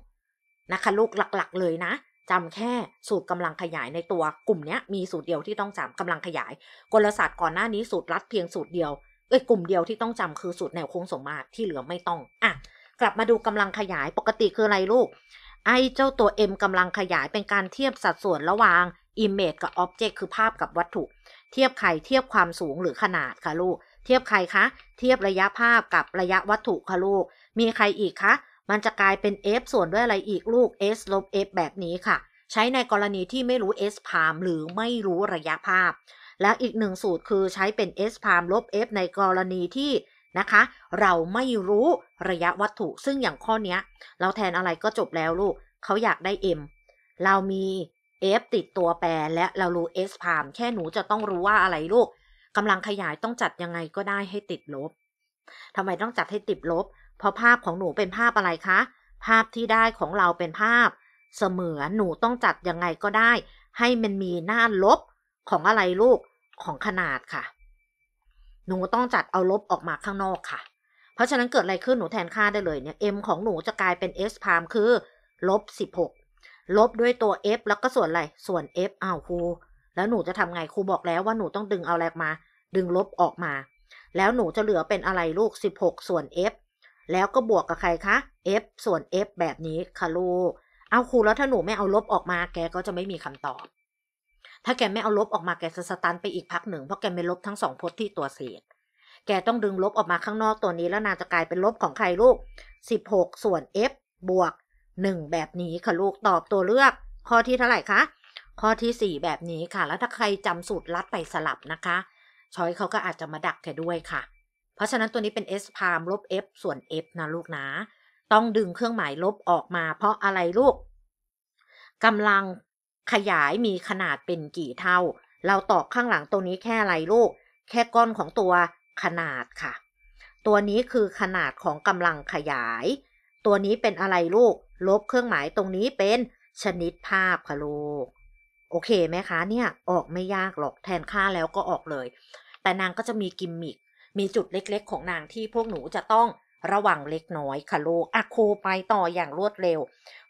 นะคะลูกหลักๆ เลยนะ จำแค่สูตรกำลังขยายในตัวกลุ่มนี้มีสูตรเดียวที่ต้องจำกำลังขยายกลศาสตร์ก่อนหน้านี้สูตรรัดเพียงสูตรเดียวเอ้ยกลุ่มเดียวที่ต้องจำคือสูตรแนวโค้งสมมาตรที่เหลือไม่ต้อง อ่ะ กลับมาดูกำลังขยายปกติคืออะไรลูกไอเจ้าตัว M กำลังขยายเป็นการเทียบสัดส่วนระหว่าง Image กับ Object คือภาพกับวัตถุ เทียบไข่เทียบความสูงหรือขนาดค่ะลูกเทียบใครคะ เทียบระยะภาพกับระยะวัตถุค่ะลูก มีใครอีกคะ มันจะกลายเป็น f ส่วนด้วยอะไรอีกลูก s ลบ f แบบนี้ค่ะ ใช้ในกรณีที่ไม่รู้ s พามหรือไม่รู้ระยะภาพ แล้วอีกหนึ่งสูตรคือใช้เป็น s พามลบ f ในกรณีที่นะคะเราไม่รู้ระยะวัตถุ ซึ่งอย่างข้อนี้เราแทนอะไรก็จบแล้วลูก เขาอยากได้ m เรามี f ติดตัวแปร และเรารู้ s พามแค่หนูจะต้องรู้ว่าอะไรลูกกำลังขยายต้องจัดยังไงก็ได้ให้ติดลบ ทำไมต้องจัดให้ติดลบ เพราะภาพของหนูเป็นภาพอะไรคะ ภาพที่ได้ของเราเป็นภาพ เสมือนหนูต้องจัดยังไงก็ได้ ให้มันมีหน้าลบของอะไรลูกของขนาดค่ะ หนูต้องจัดเอาลบออกมาข้างนอกค่ะ เพราะฉะนั้นเกิดอะไรขึ้นหนูแทนค่าได้เลยเนี่ย m ของหนูจะกลายเป็น s พามคือลบสิบหกลบด้วยตัว f แล้วก็ส่วนอะไร ส่วน f อ้าวครูแล้วหนูจะทำไงครูบอกแล้วว่าหนูต้องดึงเอาแรกมา ดึงลบออกมา แล้วหนูจะเหลือเป็นอะไรลูก 16 ส่วน f แล้วก็บวกกับใครคะ f ส่วน f แบบนี้ค่ะลูก เอาครูแล้วถ้าหนูไม่เอาลบออกมา แกก็จะไม่มีคำตอบ ถ้าแกไม่เอาลบออกมาแกจะสตัน ไปอีกพักหนึ่งเพราะแกไม่ลบทั้งสองพจน์ที่ตัวเศษแกต้องดึงลบออกมาข้างนอกตัวนี้ แล้วนาจะกลายเป็นลบของใครลูก16 ส่วน f บวก1แบบนี้ค่ะลูกตอบตัวเลือก ข้อที่เท่าไหร่คะข้อที่ 4 แบบนี้ค่ะ แล้วถ้าใครจำสูตรลัดไปสลับนะคะ ชอยเขาก็อาจจะมาดักแค่ด้วยค่ะ เพราะฉะนั้นตัวนี้เป็น s พามลบ f ส่วน f นะลูกนะ ต้องดึงเครื่องหมายลบออกมาเพราะอะไรลูก กำลังขยายมีขนาดเป็นกี่เท่า เราตอบข้างหลังตัวนี้แค่อะไรลูก แค่ก้อนของตัวขนาดค่ะ ตัวนี้คือขนาดของกำลังขยาย ตัวนี้เป็นอะไรลูก ลบเครื่องหมายตรงนี้เป็นชนิดภาพค่ะลูกโอเคไหมคะ เนี่ย ออกไม่ยากหรอก แทนค่าแล้วก็ออกเลย แต่นางก็จะมีกิมมิคมีจุดเล็กๆ ของนางที่พวกหนูจะต้องระวังเล็กน้อยค่ะลูกอะโคไปต่ออย่างรวดเร็ว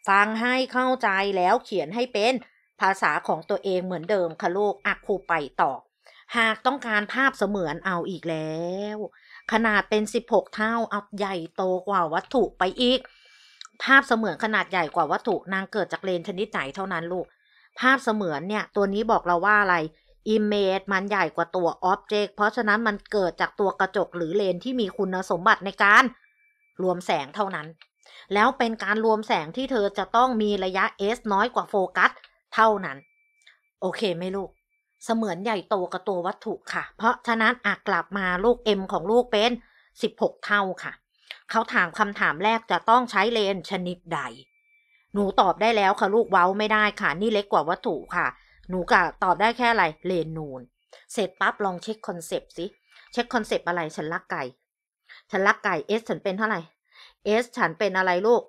ฟังให้เข้าใจแล้วเขียนให้เป็นภาษาของตัวเองเหมือนเดิมค่ะลูกอะโคไปต่อ หากต้องการภาพเสมือนเอาอีกแล้ว ขนาดเป็น 16 เท่า เอาใหญ่โตกว่าวัตถุไปอีก ภาพเสมือนขนาดใหญ่กว่าวัตถุนางเกิดจากเลนชนิดไหนเท่านั้นลูกภาพเสมือนเนี่ย ตัวนี้บอกเราว่าอะไร Image มันใหญ่กว่าตัว Object เพราะฉะนั้นมันเกิดจากตัวกระจกหรือเลนที่มีคุณสมบัติในการ รวมแสงเท่านั้น แล้วเป็นการรวมแสงที่เธอจะต้องมีระยะ S น้อยกว่าโฟกัสเท่านั้น โอเคไหมลูก เสมือนใหญ่โตกับตัววัตถุค่ะ เพราะฉะนั้นอากลับมาลูก M ของลูกเป็น 16 เท่าค่ะเขาถามคำถามแรกจะต้องใช้เลนชนิดใดหนูตอบได้แล้วค่ะลูกเว้าไม่ได้ค่ะ นี่เล็กกว่าวัตถุค่ะ หนูกะตอบได้แค่อะไร เลนูน เสร็จปั๊บลองเช็คคอนเซปต์สิเช็คคอนเซปต์อะไรฉันรักไก่ฉันรักไก่เอสฉันเป็นเท่าไหร่เอสฉันเป็นอะไรลูก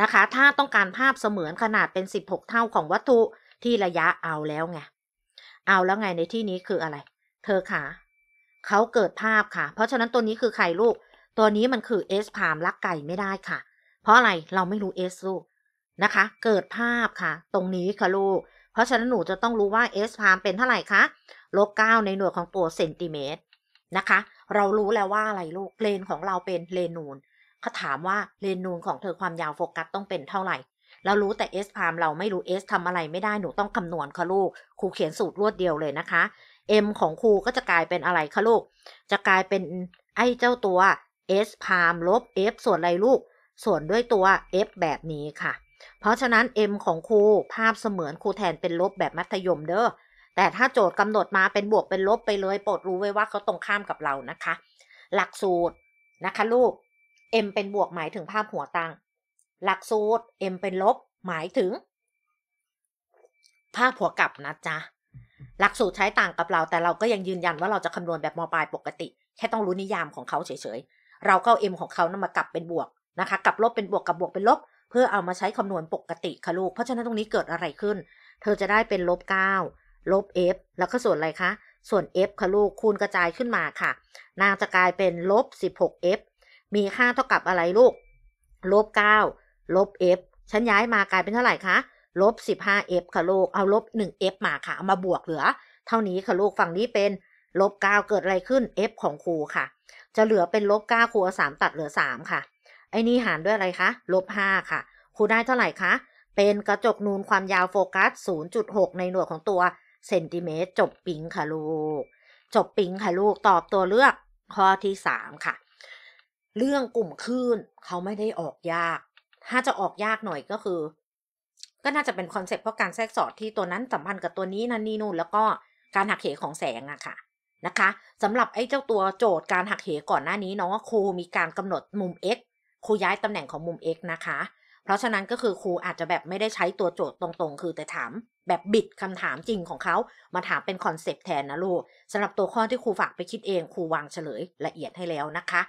นะคะ ถ้าต้องการภาพเสมือนขนาดเป็น 16 เท่าของวัตถุที่ระยะเอาแล้วไงเอาแล้วไงในที่นี้คืออะไร เธอขาเขาเกิดภาพค่ะ เพราะฉะนั้นตัวนี้คือไข่ลูกตัวนี้มันคือเอสพามรักไก่ไม่ได้ค่ะพราะอะไรเราไม่รู้ S ลูกนะคะ เกิดภาพค่ะ ตรงนี้ค่ะลูก เพราะฉะนั้นหนูจะต้องรู้ว่า S พามเป็นเท่าไหร่คะลบ9ในหน่วยของตัวเซนติเมตรนะคะ เรารู้แล้วว่าอะไรลูก เลนของเราเป็นเลนนูนเขาถามว่าเลนนูนของเธอความยาวโฟกัสต้องเป็นเท่าไหร่ เรารู้แต่ S พามเราไม่รู้ S ทำอะไรไม่ได้ หนูต้องคำนวณค่ะลูก ครูเขียนสูตรรวดเดียวเลยนะคะ M ของครูก็จะกลายเป็นอะไรคะลูก จะกลายเป็นไอ้เจ้าตัว S พามลบ F ส่วนอะไรลูกส่วนด้วยตัว f แบบนี้ค่ะ เพราะฉะนั้น m ของครูภาพเสมือนครูแทนเป็นลบแบบมัธยมเด้อ แต่ถ้าโจทย์กำหนดมาเป็นบวกเป็นลบไปเลย โปรดรู้ไว้ว่าเขาตรงข้ามกับเรานะคะ หลักสูตรนะคะลูก m เป็นบวกหมายถึงภาพหัวตังหลักสูตร m เป็นลบหมายถึง ภาพหัวกลับนะจ๊ะ หลักสูตรใช้ต่างกับเรา แต่เราก็ยังยืนยันว่าเราจะคำนวณแบบมปลายปกติ แค่ต้องรู้นิยามของเขาเฉยๆเราก็เอ็มของเขานำมากลับเป็นบวกนะคะกับลบเป็นบวกกับบวกเป็นลบ เพื่อเอามาใช้คำนวณปกติค่ะลูกเพราะฉะนั้นตรงนี้เกิดอะไรขึ้น เธอจะได้เป็นลบ9ลบ f แล้วก็ส่วนอะไรคะส่วน f ค่ะลูกคูณกระจายขึ้นมาค่ะนางจะกลายเป็นลบ 16f มีค่าเท่ากับอะไรลูกลบ9ลบ f ฉันย้ายมากลายเป็นเท่าไหร่คะลบ 15f ค่ะลูกเอาลบ 1f มาค่ะเอามาบวกเหลือ เท่านี้ค่ะลูกฝั่งนี้เป็นลบ9เกิดอะไรขึ้น f ของครูค่ะ จะเหลือเป็นลบ9ครูเอา3ตัดเหลือ3ค่ะไอ้นี่หารด้วยอะไรคะ ลบห้าค่ะครูได้เท่าไหร่คะ เป็นกระจกนูนความยาวโฟกัส 0.6 ในหน่วยของตัวเซนติเมตรจบปิงค่ะลูก จบปิงค่ะลูก ตอบตัวเลือก ข้อที่ 3 ค่ะ เรื่องกลุ่มคลื่นเขาไม่ได้ออกยาก ถ้าจะออกยากหน่อยก็คือ ก็น่าจะเป็นคอนเซ็ปต์เพราะการแทรกสอด ที่ตัวนั้นสัมพันธ์กับตัวนี้นั่นนี่นู่นแล้วก็การหักเหของแสงอะค่ะ นะคะสำหรับไอ้เจ้าตัวโจทย์การหักเหก่อนหน้านี้น้อครูมีการกำหนดมุม x ครูย้ายตำแหน่งของมุม x นะคะ เพราะฉะนั้นก็คือครูอาจจะแบบไม่ได้ใช้ตัวโจทย์ตรงๆคือแต่ถาม แบบบิดคำถามจริงของเขามาถามเป็นคอนเซปต์แทนนะลูกสำหรับตัวข้อที่ครูฝากไปคิดเอง ครูวางเฉลยละเอียดให้แล้วนะคะ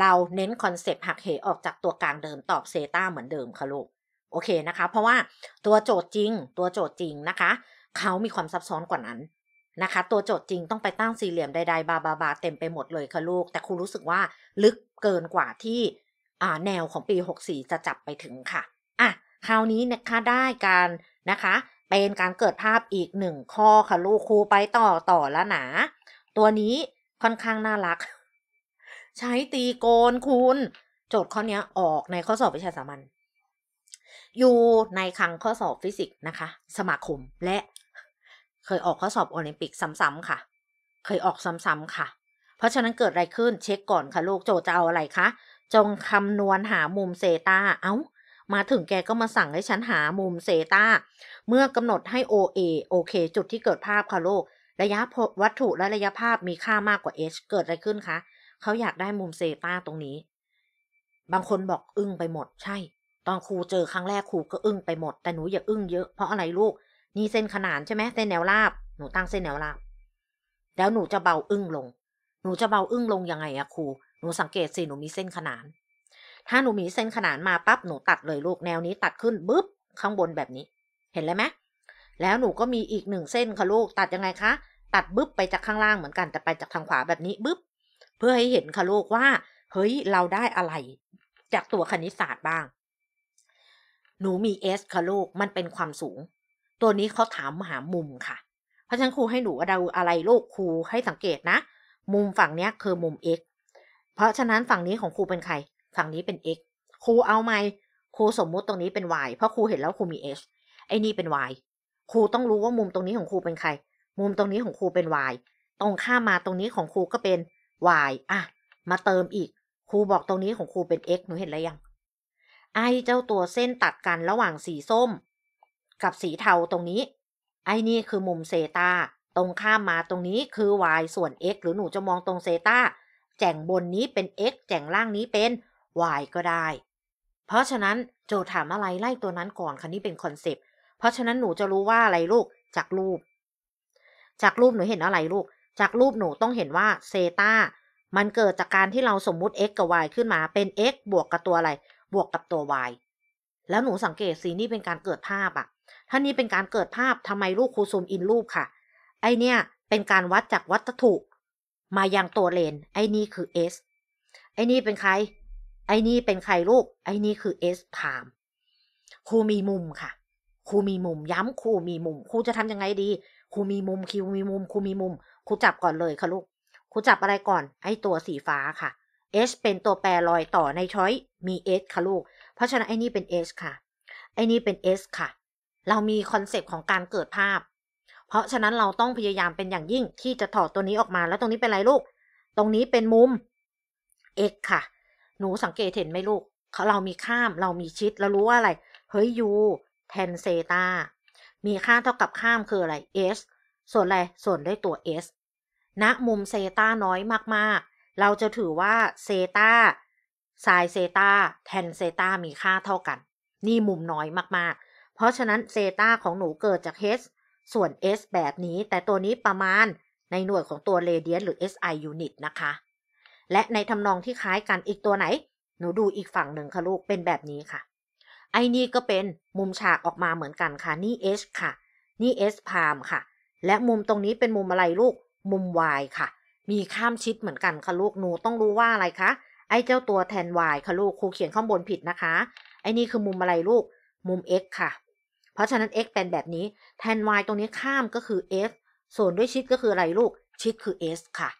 เราเน้นคอนเซปต์หักเหออกจากตัวกลางเดิมตอบเซตาเหมือนเดิมค่ะลูก โอเคนะคะเพราะว่าตัวโจทย์จริง ตัวโจทย์จริงนะคะเขามีความซับซ้อนกว่านั้นนะคะ ตัวโจทย์จริงต้องไปตั้งสี่เหลี่ยมใดๆบาบาบาเต็มไปหมดเลยค่ะลูกแต่ครูรู้สึกว่าลึกเกินกว่าที่แนวของปี 64 จะจับไปถึงค่ะ อ่ะ คราวนี้นะคะได้การนะคะ เป็นการเกิดภาพอีกหนึ่งข้อ ค่ะ ลูกครูไปต่อต่อแล้วนะตัวนี้ค่อนข้างน่ารัก ใช้ตีโกนคุณโจทย์ข้อนี้ออกในข้อสอบวิชาสามัญอยู่ในคังข้อสอบฟิสิกส์นะคะ สมาคมและเคยออกข้อสอบโอลิมปิกซ้ำๆค่ะ เคยออกซ้ำๆค่ะ เพราะฉะนั้นเกิดอะไรขึ้นเช็คก่อนค่ะลูกโจจะเอาอะไรคะจงคำนวณหามุมเซตา เอา้า มาถึงแกก็มาสั่งให้ฉันหามุมเซตา เมื่อกำหนดให้ OA โอเคจุดที่เกิดภาพค่ะลูก ระยะวัตถุและระยะภาพมีค่ามากกว่า h เกิดอะไรขึ้นคะ เขาอยากได้มุมเซตาตรงนี้ บางคนบอกอึ้งไปหมด ใช่ ตอนครูเจอครั้งแรกครูก็อึ้งไปหมด แต่หนูอย่าอึ้งเยอะเพราะอะไรลูก นี่เส้นขนานใช่ไหมเส้นแนวราบ หนูตั้งเส้นแนวราบ แล้วหนูจะเบาอึ้งลง หนูจะเบาอึ้งลงยังไงอะครูนูสังเกตสิ หนูมีเส้นขนาน ถ้าหนูมีเส้นขนานมาปั๊บหนูตัดเลยลูกแนวนี้ตัดขึ้นบึ๊บ ข้างบนแบบนี้ เห็นเลยไหมแล้วหนูก็มีอีกหนึ่งเส้นค่ะลูกตัดยังไงคะ ตัดบึ๊บไปจากข้างล่างเหมือนกันแต่ไปจากทางขวาแบบนี้บึ๊บ เพื่อให้เห็นค่ะลูกว่าเฮ้ย เราได้อะไร จากตัวคณิตศาสตร์บ้าง หนูมี S ค่ะลูกมันเป็นความสูง ตัวนี้เขาถามหามุมค่ะเพราะฉะนั้นครูให้หนูเดาอะไรลูกครูให้สังเกตนะ มุมฝั่งเนี้ยคือมุม x เพราะฉะนั้นฝั่งนี้ของครูเป็นใคร ฝั่งนี้เป็น x ครูเอาไหมครูสมมุติตรงนี้เป็น y เพราะครูเห็นแล้วครูมี h ไอ้นี่เป็น y ครูต้องรู้ว่ามุมตรงนี้ของครูเป็นใคร มุมตรงนี้ของครูเป็น y ตรงข้ามมาตรงนี้ของครูก็เป็น y อ่ะ มาเติมอีก ครูบอกตรงนี้ของครูเป็น x หนูเห็นแล้วยัง ไอ้เจ้าตัวเส้นตัดกันระหว่างสีส้มกับสีเทาตรงนี้ ไอ้นี่คือมุมเซตาตรงข้ามมาตรงนี้คือ y ส่วน x หรือหนูจะมองตรงเซตาแจ่งบนนี้เป็น x แจ่งล่างนี้เป็น y ก็ได้ เพราะฉะนั้นโจถามอะไรไล่ตัวนั้นก่อนคันนี้เป็นคอนเซปต์ เพราะฉะนั้นหนูจะรู้ว่าอะไรลูกจากรูป จากรูปหนูเห็นอะไรลูกจากรูปหนูต้องเห็นว่าเซตามันเกิดจากการที่เราสมมุติ x กับ y ขึ้นมาเป็น x บวกกับตัวอะไร บวกกับตัว y แล้วหนูสังเกตสีนี่เป็นการเกิดภาพอะถ้านี่เป็นการเกิดภาพทำไมลูกครูซูมอินรูปค่ะไอเนี่ยเป็นการวัดจากวัตถุมายังตัวเลน ไอ้นี่คือ S ไอ้นี่เป็นใคร ไอ้นี่เป็นใครลูก ไอ้นี่คือ S ถามครูมีมุมค่ะ ครูมีมุมย้ำครูมีมุม ครูจะทำยังไงดี ครูมีมุมคิวมีมุมครูมีมุม ครูจับก่อนเลยค่ะลูก ครูจับอะไรก่อน ไอ้ตัวสีฟ้าค่ะ S เป็นตัวแปรลอยต่อในช้อย มี S ค่ะลูก เพราะฉะนั้นไอ้นี่เป็น S ค่ะ ไอ้นี่เป็น S ค่ะ เรามีคอนเซปต์ของการเกิดภาพเพราะฉะนั้นเราต้องพยายามเป็นอย่างยิ่งที่จะถอดตัวนี้ออกมา แล้วตรงนี้เป็นอะไรลูก ตรงนี้เป็นมุม x ค่ะ หนูสังเกตเห็นไหมลูก เรามีข้าม เรามีชิดเรารู้ว่าอะไร เฮ้ย u แทนเซตามีค่าเท่ากับข้ามคืออะไร s ส่วนอะไรส่วนด้วยตัว s ณนะมุมเซตาน้อยมากๆ เราจะถือว่าเซตาไซน์เซตาแทนเซตามีค่าเท่ากัน นี่มุมน้อยมากๆ เพราะฉะนั้นเซตาของหนูเกิดจาก h ส่วน S แบบนี้แต่ตัวนี้ประมาณในหน่วยของตัวเรเดียน หรือ SI unit นะคะ และในทำนองที่คล้ายกันอีกตัวไหน หนูดูอีกฝั่งหนึ่งค่ะลูกเป็นแบบนี้ค่ะ ไอนี่ก็เป็นมุมฉากออกมาเหมือนกันค่ะ นี่ H ค่ะ นี่ S พามค่ะ และมุมตรงนี้เป็นมุมอะไรลูก มุม Y ค่ะ มีข้ามชิดเหมือนกันค่ะลูกหนูต้องรู้ว่าอะไรคะไอ้เจ้าตัวแทน Y ค่ะลูกครูเขียนข้างบนผิดนะคะไอ้นี่คือมุมอะไรลูกมุม x ค่ะเพราะฉะนั้น x เป็นแบบนี้ แทน y ตรงนี้ข้ามก็คือ s ส่วนด้วยชิดก็คืออะไรลูกชิดคือ s ค่ะ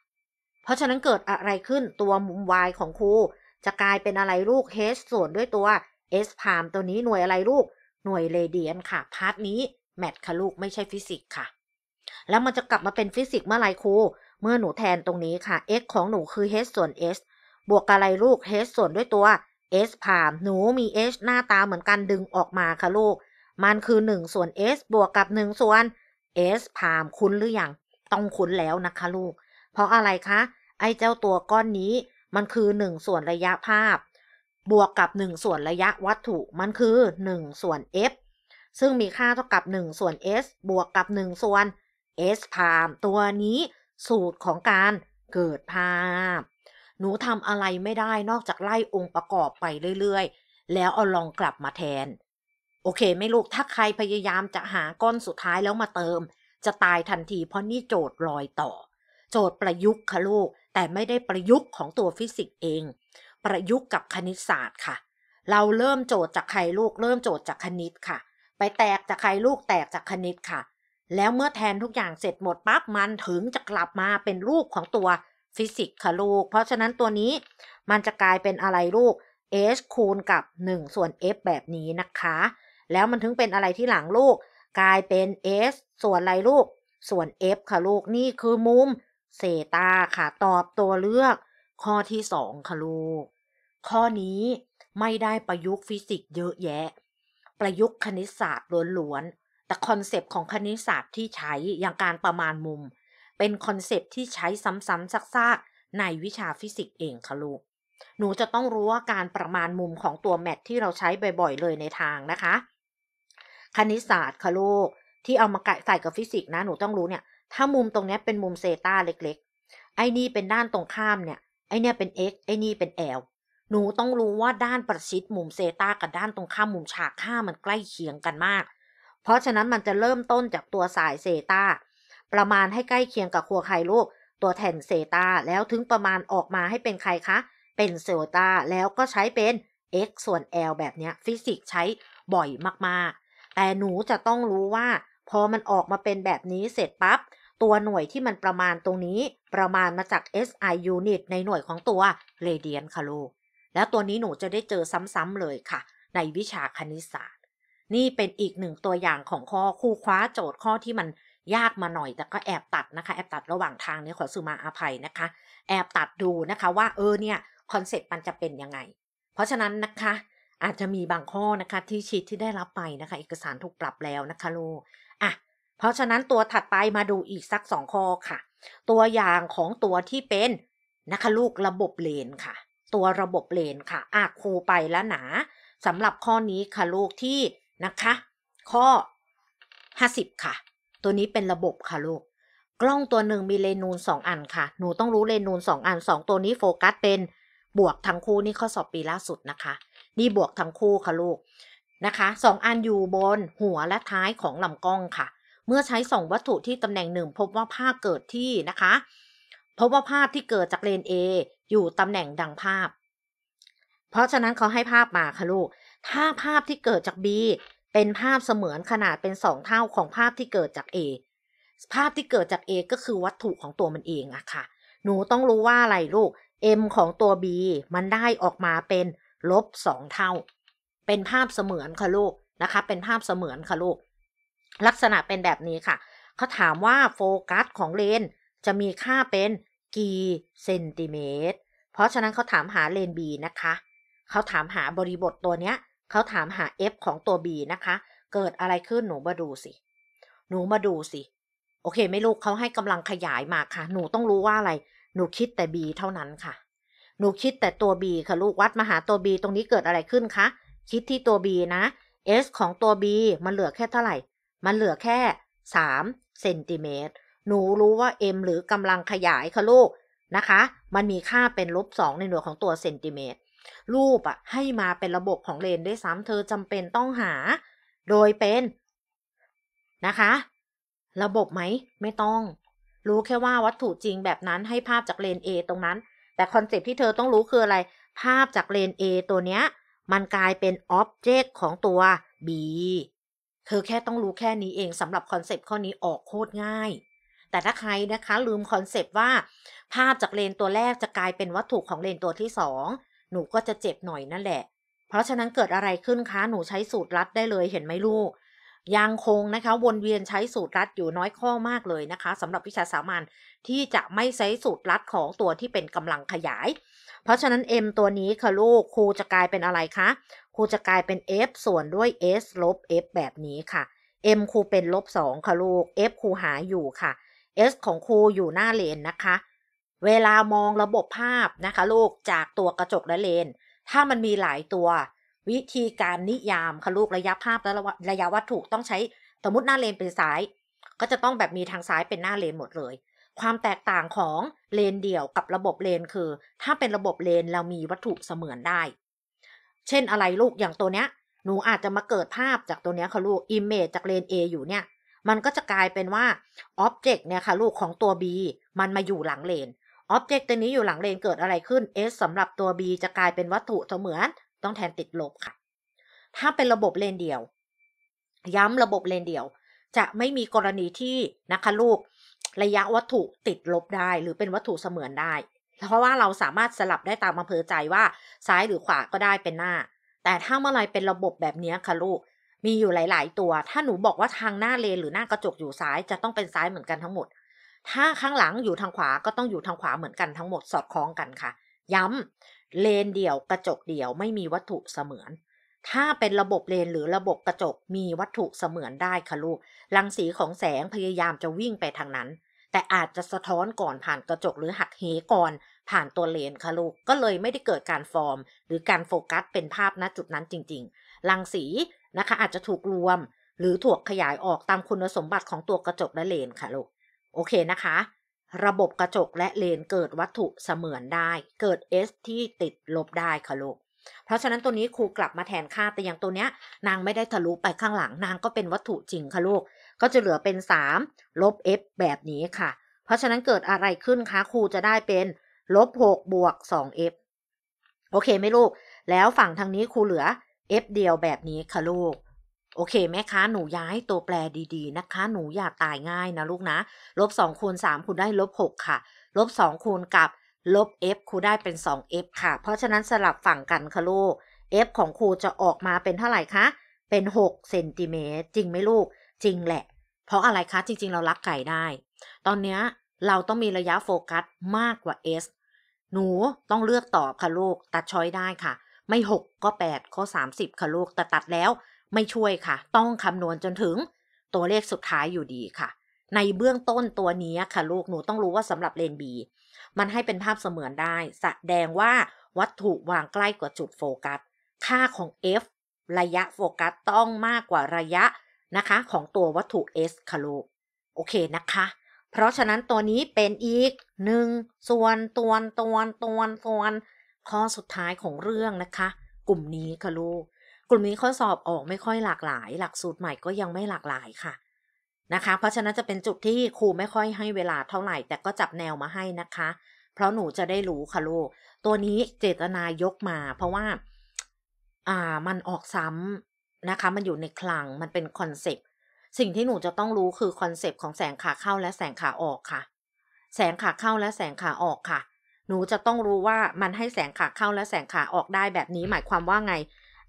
เพราะฉะนั้นเกิดอะไรขึ้นตัวมุม y ของครูจะกลายเป็นอะไรลูก h ส่วนด้วยตัว s พามตัวนี้หน่วยอะไรลูก หน่วยเรเดียน ค่ะ พาร์ทนี้ แมทค่ะลูกไม่ใช่ฟิสิกส์ค่ะ แล้วมันจะกลับมาเป็นฟิสิกส์เมื่อไรครูเมื่อหนูแทนตรงนี้ค่ะ x ของหนูคือ h ส่วน s บวกกับอะไรลูก h ส่วนด้วยตัว s พามหนูมี h หน้าตาเหมือนกันดึงออกมาค่ะลูกมันคือ1ส่วน s บวกกับ1ส่วน s พามคุ้นหรืออยังต้องคุ้นแล้วนะคะลูก เพราะอะไรคะ ไอ้เจ้าตัวก้อนนี้ มันคือ1ส่วนระยะภาพ บวกกับ1ส่วนระยะวัตถุมันคือ1ส่วน f ซึ่งมีค่าเท่ากับ1ส่วน s บวกกับ1ส่วน s พามตัวนี้สูตรของการเกิดภาพหนูทำอะไรไม่ได้นอกจากไล่องค์ประกอบไปเรื่อย ๆ แล้วเอาลองกลับมาแทนโอเค ไม่ลูกถ้าใครพยายามจะหาก้อนสุดท้ายแล้วมาเติม จะตายทันทีเพราะนี่โจทย์ลอยต่อ โจทย์ประยุกต์ค่ะลูกแต่ไม่ได้ประยุกต์ของตัวฟิสิกส์เอง ประยุกต์กับคณิตศาสตร์ค่ะ เราเริ่มโจทย์จากใครลูกเริ่มโจทย์จากคณิตค่ะ ไปแตกจากใครลูกแตกจากคณิตค่ะ แล้วเมื่อแทนทุกอย่างเสร็จหมดปั๊บมันถึงจะกลับมาเป็นรูปของตัวฟิสิกส์ค่ะลูกเพราะฉะนั้นตัวนี้มันจะกลายเป็นอะไรลูก h คูณกับ 1 ส่วน f แบบนี้นะคะแล้วมันถึงเป็นอะไรที่หลังลูก กลายเป็น S ส่วนอะไรลูก ส่วน F ค่ะลูกนี่คือมุมเซตาค่ะ ตอบตัวเลือก ข้อที่สองค่ะลูก ข้อนี้ไม่ได้ประยุกต์ฟิสิกส์เยอะแยะ ประยุกต์คณิตศาสตร์ล้วนๆแต่คอนเซปต์ของคณิตศาสตร์ที่ใช้ อย่างการประมาณมุม เป็นคอนเซปต์ที่ใช้ซ้ำๆซักๆ ในวิชาฟิสิกส์เองค่ะลูกหนูจะต้องรู้ว่าการประมาณมุมของตัวแมทที่เราใช้บ่อยๆ เลยในทางนะคะคณิตศาสตร์ค่ะลูกที่เอามาใส่กับฟิสิกส์นะหนูต้องรู้เนี่ยถ้ามุมตรงนี้เป็นมุมเซตาเล็กๆไอ้นี่เป็นด้านตรงข้ามเนี่ยไอ้เนี่ยเป็น x ไอ้นี่เป็น l หนูต้องรู้ว่าด้านประชิดมุมเซตากับด้านตรงข้ามมุมฉากค่ามันใกล้เคียงกันมาก เพราะฉะนั้นมันจะเริ่มต้นจากตัวสายเซตาประมาณให้ใกล้เคียงกับครัวไข่ลูกตัวแทนเซตาแล้วถึงประมาณออกมาให้เป็นใครคะเป็นเซตาแล้วก็ใช้เป็น x ส่วน l แบบเนี้ยฟิสิกส์ใช้บ่อยมากๆแต่หนูจะต้องรู้ว่า พอมันออกมาเป็นแบบนี้เสร็จปับ๊บตัวหน่วยที่มันประมาณตรงนี้ ประมาณมาจาก SI unit ในหน่วยของตัวเรเดียนค่ะลูก แล้วตัวนี้หนูจะได้เจอซ้ำๆเลยค่ะ ในวิชาคณิตศาสตร์ นี่เป็นอีกหนึ่งตัวอย่างของข้อ คู่คว้าโจทย์ข้อที่มันยากมาหน่อยแต่ก็แอบตัดนะคะ แอบตัดระหว่างทางนี้ขอสื่อมาอาภัยนะคะแอบตัดดูนะคะว่าเออเนี่ยคอนเซ็ปต์มันจะเป็นยังไง เพราะฉะนั้นนะคะอาจจะมีบางข้อนะคะ ที่ชีทที่ได้รับไปนะคะ เอกสารถูกปรับแล้วนะคะลูกอ่ะเพราะฉะนั้นตัวถัดไปมาดูอีกสักสองข้อค่ะ ตัวอย่างของตัวที่เป็นนะคะลูกระบบเลนค่ะ ตัวระบบเลนค่ะอ่ะครูไปแล้วหนาสำหรับข้อนี้ค่ะลูกที่นะคะ ข้อ 50 ค่ะ ตัวนี้เป็นระบบค่ะลูก กล้องตัวหนึ่งมีเลนูนสองอันค่ะ หนูต้องรู้เลนูนสองอันสองตัวนี้โฟกัสเป็นบวกทั้งคู่นี่ข้อสอบปีล่าสุดนะคะนี่บวกทั้งคู่ค่ะลูก นะคะสองอันอยู่บน หัวและท้ายของลำกล้องค่ะ เมื่อใช้ส่องวัตถุที่ตำแหน่งหนึ่ง พบว่าภาพเกิดที่นะคะ พบว่าภาพที่เกิดจากเลน A อยู่ตำแหน่งดังภาพ เพราะฉะนั้นเขาให้ภาพมาค่ะลูก ถ้าภาพที่เกิดจาก B เป็นภาพเสมือนขนาดเป็นสองเท่าของภาพที่เกิดจาก A ภาพที่เกิดจาก A ก็คือวัตถุของตัวมันเองอะค่ะหนูต้องรู้ว่าอะไรลูก M ของตัว B มันได้ออกมาเป็นลบสองเท่า เป็นภาพเสมือนค่ะลูกนะคะ เป็นภาพเสมือนค่ะลูก ลักษณะเป็นแบบนี้ค่ะ เขาถามว่าโฟกัสของเลนจะมีค่าเป็น กี่ เซนติเมตร เพราะฉะนั้นเขาถามหาเลน B นะคะเขาถามหาบริบทตัวเนี้ย เขาถามหา f ของตัว B นะคะ เกิดอะไรขึ้นหนูมาดูสิ หนูมาดูสิ โอเคไม่ลูกเขาให้กำลังขยายมาค่ะ หนูต้องรู้ว่าอะไรหนูคิดแต่ B เท่านั้นค่ะหนูคิดแต่ตัว B ค่ะลูก วัดมาหาตัว B ตรงนี้เกิดอะไรขึ้นคะ คิดที่ตัว B นะ S ของตัว B มันเหลือแค่เท่าไหร่ มันเหลือแค่ 3 เซนติเมตร หนูรู้ว่า M หรือกำลังขยายค่ะลูก นะคะ มันมีค่าเป็นลบ 2 ในหน่วยของตัวเซนติเมตร รูปอะให้มาเป็นระบบของเลนด้วยซ้ำเธอจำเป็นต้องหา โดยเป็น นะคะ ระบบไหม ไม่ต้อง รู้แค่ว่าวัตถุจริงแบบนั้นให้ภาพจากเลน A ตรงนั้นแต่คอนเซปที่เธอต้องรู้คืออะไร ภาพจากเลน A ตัวเนี้ย มันกลายเป็นอ็อบเจกต์ของตัว B เธอแค่ต้องรู้แค่นี้เองสำหรับคอนเซปต์ข้อนี้ออกโคตรง่าย แต่ถ้าใครนะคะ ลืมคอนเซปต์ว่า ภาพจากเลนตัวแรกจะกลายเป็นวัตถุของเลนตัวที่สองหนูก็จะเจ็บหน่อยนั่นแหละ เพราะฉะนั้นเกิดอะไรขึ้นคะ หนูใช้สูตรลัดได้เลยเห็นไหมลูกยังคงนะคะวนเวียนใช้สูตรรัดอยู่น้อยข้อมากเลยนะคะสำหรับวิชาสามัญที่จะไม่ใช้สูตรรัดของตัวที่เป็นกำลังขยาย เพราะฉะนั้น m ตัวนี้ค่ะลูกครูจะกลายเป็นอะไรคะครูจะกลายเป็น f ส่วนด้วย s ลบ f แบบนี้ค่ะ m ครูเป็นลบ2ค่ะลูก f ครูหาอยู่ค่ะ s ของครูอยู่หน้าเลนนะคะ เวลามองระบบภาพนะคะลูกจากตัวกระจกและเลนถ้ามันมีหลายตัววิธีการนิยามค่ะลูกระยะภาพ และระยะวัตถุต้องใช้สมมติหน้าเลนเป็นซ้าย ก็จะต้องแบบมีทางซ้ายเป็นหน้าเลนหมดเลย ความแตกต่างของเลนเดี่ยวกับระบบเลน คือ ถ้าเป็นระบบเลนเรามีวัตถุเสมือนได้เช่นอะไรลูกอย่างตัวเนี้ย หนูอาจจะมาเกิดภาพจากตัวเนี้ยค่ะลูกอิมเมจจากเลน A อยู่เนี่ยมันก็จะกลายเป็นว่าอ็อบเจกต์เนี่ยค่ะลูกของตัว B มันมาอยู่หลังเลนอ็อบเจกต์ตัวนี้อยู่หลังเลนเกิดอะไรขึ้น S สำหรับตัว B จะกลายเป็นวัตถุเสมือนต้องแทนติดลบค่ะ ถ้าเป็นระบบเลนเดียว ย้ำระบบเลนเดียว จะไม่มีกรณีที่นะคะลูก ระยะวัตถุติดลบได้ หรือเป็นวัตถุเสมือนได้ เพราะว่าเราสามารถสลับได้ตามอำเภอใจว่าซ้ายหรือขวาก็ได้เป็นหน้า แต่ถ้าเมื่อไรเป็นระบบแบบนี้ค่ะลูก มีอยู่หลายๆ ตัว ถ้าหนูบอกว่าทางหน้าเลนหรือหน้ากระจกอยู่ซ้าย จะต้องเป็นซ้ายเหมือนกันทั้งหมด ถ้าข้างหลังอยู่ทางขวาก็ต้องอยู่ทางขวาเหมือนกันทั้งหมดสอดคล้องกันค่ะ ย้ำเลนเดี่ยวกระจกเดี่ยวไม่มีวัตถุเสมือน ถ้าเป็นระบบเลน หรือระบบกระจกมีวัตถุเสมือนได้ค่ะลูกรังสีของแสงพยายามจะวิ่งไปทางนั้น แต่อาจจะสะท้อนก่อนผ่านกระจกหรือหักเหก่อนผ่านตัวเลนค่ะลูก ก็เลยไม่ได้เกิดการฟอร์ม หรือการโฟกัสเป็นภาพณจุดนั้นจริงๆรังสีนะคะอาจจะถูกรวม หรือถูกขยายออกตามคุณสมบัติของตัวกระจกและเลนค่ะลูก โอเคนะคะระบบกระจกและเลนเกิดวัตถุเสมือนได้ เกิด S ที่ติดลบได้ค่ะลูกเพราะฉะนั้นตัวนี้ครูกลับมาแทนค่าแต่อย่างตัวเนี้ยนางไม่ได้ทะลุไปข้างหลัง นางก็เป็นวัตถุจริงค่ะลูก ก็จะเหลือเป็น3ลบ f แบบนี้ค่ะ เพราะฉะนั้นเกิดอะไรขึ้นคะครูจะได้เป็นลบ6บวก 2f โอเคไหมลูก แล้วฝั่งทางนี้ครูเหลือ f เดียวแบบนี้ค่ะลูกโอเคไหมคะหนูย้ายตัวแปรดีๆนะคะ หนูอย่าตายง่ายนะลูกนะลบ2คูณ3คูณได้ลบ6ค่ะลบ2คูณกับลบ f ครูได้เป็น 2f ค่ะ เพราะฉะนั้นสลับฝั่งกันค่ะลูก f ของครูจะออกมาเป็นเท่าไหร่คะ เป็น6เซนติเมตรจริงไหมลูกจริงแหละ เพราะอะไรคะจริง ๆ เรารักไก่ได้ ตอนนี้เราต้องมีระยะโฟกัสมากกว่า s หนูต้องเลือกตอบค่ะลูกตัดช้อยได้ค่ะ ไม่ 6 ก็8ก็30ค่ะลูกแต่ตัดแล้วไม่ช่วยค่ะ ต้องคำนวณจนถึงตัวเลขสุดท้ายอยู่ดีค่ะ ในเบื้องต้นตัวนี้ค่ะ ลูกหนูต้องรู้ว่าสำหรับเลน B มันให้เป็นภาพเสมือนได้ แสดงว่าวัตถุวางใกล้กว่าจุดโฟกัส ค่าของ f ระยะโฟกัสต้องมากกว่าระยะนะคะของตัววัตถุ s ค่ะลูก โอเคนะคะ เพราะฉะนั้นตัวนี้เป็นอีกหนึ่งส่วนตัวตัวตัวตัวข้อสุดท้ายของเรื่องนะคะ กลุ่มนี้ค่ะลูกกลุ่มนี้ข้อสอบออกไม่ค่อยหลากหลายหลักสูตรใหม่ก็ยังไม่หลากหลายค่ะนะคะ เพราะฉะนั้นจะเป็นจุดที่ครูไม่ค่อยให้เวลาเท่าไหร่ แต่ก็จับแนวมาให้นะคะ เพราะหนูจะได้รู้ค่ะลูกตัวนี้เจตนายกมา เพราะว่าอ่ามันออกซ้ำนะคะ มันอยู่ในคลังมันเป็นคอนเซปต์สิ่งที่หนูจะต้องรู้คือคอนเซปต์ของแสงขาเข้าและแสงขาออกค่ะ แสงขาเข้าและแสงขาออกค่ะ หนูจะต้องรู้ว่ามันให้แสงขาเข้าและแสงขาออกได้แบบนี้หมายความว่าไง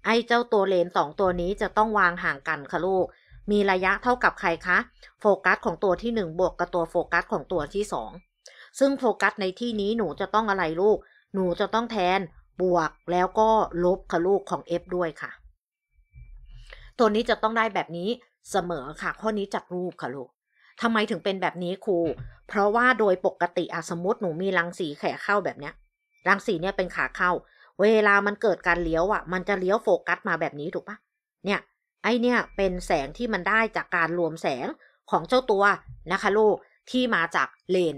ไอ้เจ้าตัวเลนสองตัวนี้จะต้องวางห่างกันค่ะลูก มีระยะเท่ากับใครคะ โฟกัสของตัวที่ 1 บวกกับตัวโฟกัสของตัวที่2ซึ่งโฟกัสในที่นี้หนูจะต้องอะไรลูก หนูจะต้องแทนบวกแล้วก็ลบค่ะลูกของ f ด้วยค่ะ ตัวนี้จะต้องได้แบบนี้เสมอค่ะข้อนี้จากรูปค่ะลูก ทำไมถึงเป็นแบบนี้ครู เพราะว่าโดยปกติอสมมติหนูมีรังสีแขเข้าแบบเนี้ย รังสีเนี่ยเป็นขาเข้าเวลามันเกิดการเลี้ยวอะ่ะ มันจะเลี้ยวโฟกัสมาแบบนี้ถูกปะเนี่ยไอเนี่ยเป็นแสงที่มันได้จากการรวมแสงของเจ้าตัวนะคะลูกที่มาจากเลน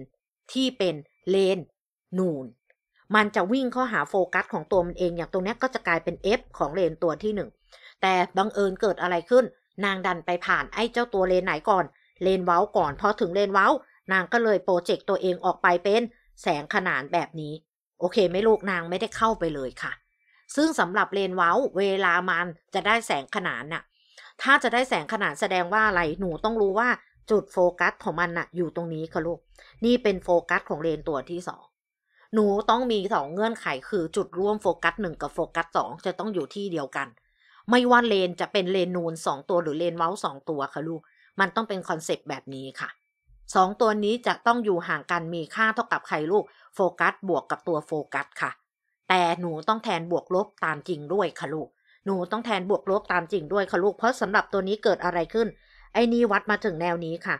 ที่เป็นเลนนูน มันจะวิ่งเข้าหาโฟกัสของตัวมันเองอย่างตรงนี้ก็จะกลายเป็น F ของเลนตัวที่ 1 แต่บังเอิญเกิดอะไรขึ้น นางดันไปผ่านไอ้เจ้าตัวเลนไหนก่อน เลนเว้าก่อนพอถึงเลนเว้า นางก็เลยโปรเจกต์ตัวเองออกไปเป็น แสงขนานแบบนี้โอเคไม่ลูกนางไม่ได้เข้าไปเลยค่ะ ซึ่งสำหรับเลนเว้าเวลามันจะได้แสงขนานน่ะ ถ้าจะได้แสงขนานแสดงว่าอะไรหนูต้องรู้ว่าจุดโฟกัสของมันน่ะ อยู่ตรงนี้ค่ะ ลูก นี่เป็นโฟกัสของเลนตัวที่สองหนูต้องมีสองเงื่อนไขคือจุดร่วมโฟกัสหนึ่งกับโฟกัสสองจะต้องอยู่ที่เดียวกัน ไม่ว่าเลนจะเป็นเลนนูนสองตัวหรือเลนเว้าสองตัว ค่ะลูก มันต้องเป็นคอนเซปต์แบบนี้ค่ะสองตัวนี้จะต้องอยู่ห่างกันมีค่าเท่ากับไข่ลูก โฟกัส บวกกับตัวโฟกัส ค่ะ แต่หนูต้องแทนบวกลบตามจริงด้วย ค่ะลูก หนูต้องแทนบวกลบตามจริงด้วย ค่ะลูก เพราะสำหรับตัวนี้เกิดอะไรขึ้น ไอ้นี่วัดมาถึงแนวนี้ค่ะ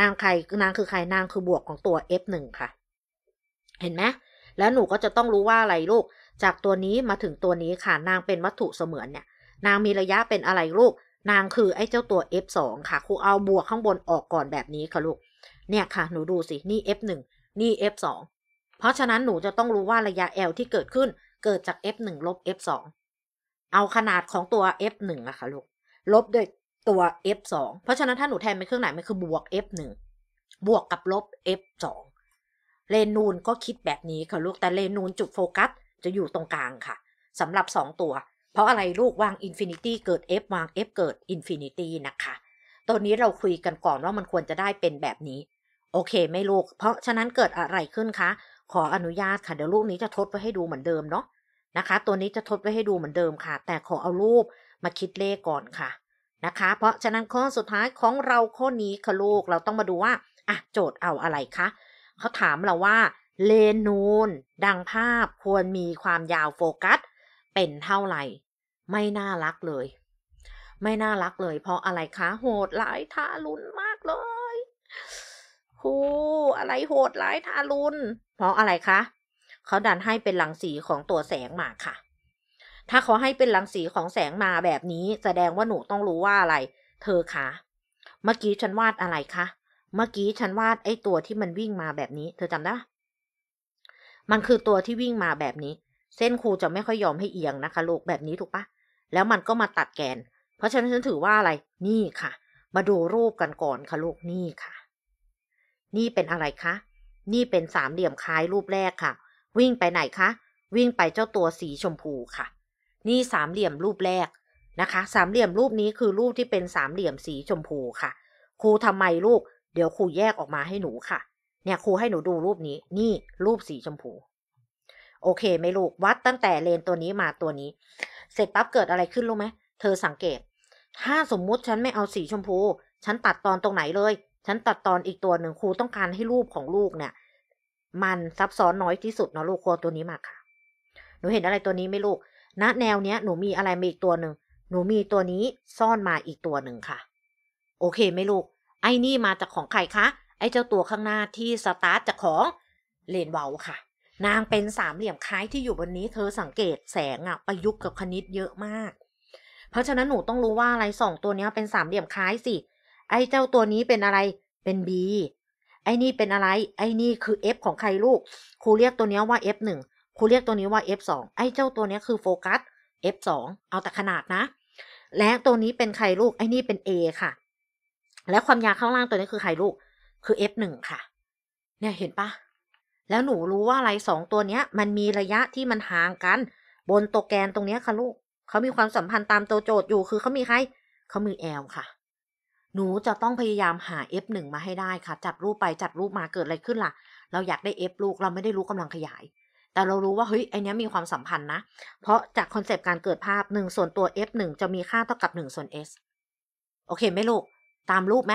นางไข่นางคือไข่นางคือบวกของตัว f1 ค่ะ เห็นไหมแล้วหนูก็จะต้องรู้ว่าอะไรลูก จากตัวนี้มาถึงตัวนี้ค่ะนางเป็นวัตถุเสมือนเนี่ยนางมีระยะเป็นอะไรลูกนางคือไอ้เจ้าตัว f2 ค่ะครูเอาบวกข้างบนออกก่อนแบบนี้ค่ะลูกเนี่ยค่ะ หนูดูสิ นี่ F1 นี่ F2 เพราะฉะนั้นหนูจะต้องรู้ว่าระยะ L ที่เกิดขึ้นเกิดจาก F1 ลบ F2 เอาขนาดของตัว F1 อะค่ะลูก ลบด้วยตัว F2 เพราะฉะนั้นถ้าหนูแทนเป็นเครื่องไหนมันคือบวก F1 บวกกับลบ F2 เรนูนก็คิดแบบนี้ค่ะลูก แต่เรนูนจุดโฟกัสจะอยู่ตรงกลางค่ะสำหรับ 2 ตัว เพราะอะไรลูกวางอินฟินิตี้เกิด F วาง F เกิดอินฟินิตี้นะคะ ตัวนี้เราคุยกันก่อนว่ามันควรจะได้เป็นแบบนี้โอเคไม่ลูกเพราะฉะนั้นเกิดอะไรขึ้นคะขออนุญาตค่ะเดี๋ยวรูปนี้จะทดไว้ให้ดูเหมือนเดิมเนาะนะคะ ตัวนี้จะทดไว้ให้ดูเหมือนเดิมค่ะ แต่ขอเอารูปมาคิดเลขก่อนค่ะนะคะ เพราะฉะนั้นข้อสุดท้ายของเราข้อนี้ค่ะลูกเราต้องมาดูว่าอ่ะโจทย์เอาอะไรคะเขาถามเราว่าเลนนูนดังภาพควรมีความยาวโฟกัสเป็นเท่าไหร่ ไม่น่ารักเลย ไม่น่ารักเลยเพราะอะไรคะโหดหลายทารุนมากเลยครูอะไรโหดร้ายทารุณเพราะ อะไรคะเขาดันให้เป็นหลังสีของตัวแสงมาค่ะ ถ้าเขาให้เป็นหลังสีของแสงมาแบบนี้ แสดงว่าหนูต้องรู้ว่าอะไร เธอคะ เมื่อกี้ ฉัน วาดอะไรคะ เมื่อกี้ฉัน วาดไอ้ตัวที่มันวิ่งมาแบบนี้ เธอจำได้ มันคือตัวที่วิ่งมาแบบนี้ เส้นครูจะไม่ค่อยยอมให้เอียงนะคะลูก แบบนี้ถูกปะ แล้วมันก็มาตัดแกน เพราะฉะนั้นฉันถือว่าอะไร นี่ค่ะ มาดูรูปกันก่อนค่ะลูก นี่ค่ะนี่เป็นอะไรคะ นี่เป็นสามเหลี่ยมคล้ายรูปแรกค่ะ วิ่งไปไหนคะ วิ่งไปเจ้าตัวสีชมพูค่ะ นี่สามเหลี่ยมรูปแรกนะคะ สามเหลี่ยมรูปนี้คือรูปที่เป็นสามเหลี่ยมสีชมพูค่ะ ครูทำไมลูก เดี๋ยวครูแยกออกมาให้หนูค่ะ เนี่ยครูให้หนูดูรูปนี้ นี่รูปสีชมพู โอเคไหมลูก วัดตั้งแต่เลนตัวนี้มาตัวนี้ เสร็จปั๊บเกิดอะไรขึ้นรู้ไหมเธอสังเกต ถ้าสมมุติฉันไม่เอาสีชมพู ฉันตัดตอนตรงไหนเลยฉันตัดตอนอีกตัวหนึ่งครูต้องการให้รูปของลูกเนี่ย มันซับซ้อนน้อยที่สุดเนาะลูกครัวตัวนี้มาค่ะ หนูเห็นอะไรตัวนี้ไม่ลูกณนะแนวเนี้ยหนูมีอะไรมาอีกตัวหนึ่งหนูมีตัวนี้ซ่อนมาอีกตัวหนึ่งค่ะ โอเคไม่ลูก ไอ้นี่มาจากของใครคะ ไอ้เจ้าตัวข้างหน้าที่สตาร์ทจากของเลนเวลค่ะ นางเป็นสามเหลี่ยมคล้ายที่อยู่บนนี้เธอสังเกตแสงอะประยุกต์กับคณิตเยอะมาก เพราะฉะนั้นหนูต้องรู้ว่าอะไรสองตัวนี้เป็นสามเหลี่ยมคล้ายสิไอ้เจ้าตัวนี้เป็นอะไร เป็น B ไอ้นี่ เป็นอะไร ไอ้นี่ คือ F ของใครลูกครูเรียกตัวนี้ว่า F1 ครูเรียกตัวนี้ว่า F2 ไอ้เจ้าตัวนี้คือโฟกัส F2 เอาแต่ขนาดนะ และตัวนี้เป็นใครลูก ไอ้นี่เป็น A ค่ะ และความยาวข้างล่างตัวนี้คือใครลูก คือ F1 ค่ะ เนี่ยเห็นปะแล้วหนูรู้ว่าอะไรสองตัวเนี้ย มันมีระยะที่มันห่างกัน บนตัวแกนตรงเนี้ยค่ะลูก เขามีความสัมพันธ์ตามตัวโจทย์อยู่ คือเขามีใคร เขามีลค่ะหนูจะต้องพยายามหา F1 มาให้ได้ค่ะ จัดรูปไปจัดรูปมาเกิดอะไรขึ้นล่ะ เราอยากได้ F ลูกเราไม่ได้รู้กำลังขยาย แต่เรารู้ว่า เฮ้ยไอเนี้ยมีความสัมพันธ์นะ เพราะจากคอนเซปต์การเกิดภาพ 1 ส่วนตัว F1 จะมีค่าเท่ากับ 1 ส่วน S โอเคไม่ลูกตามรูปไหม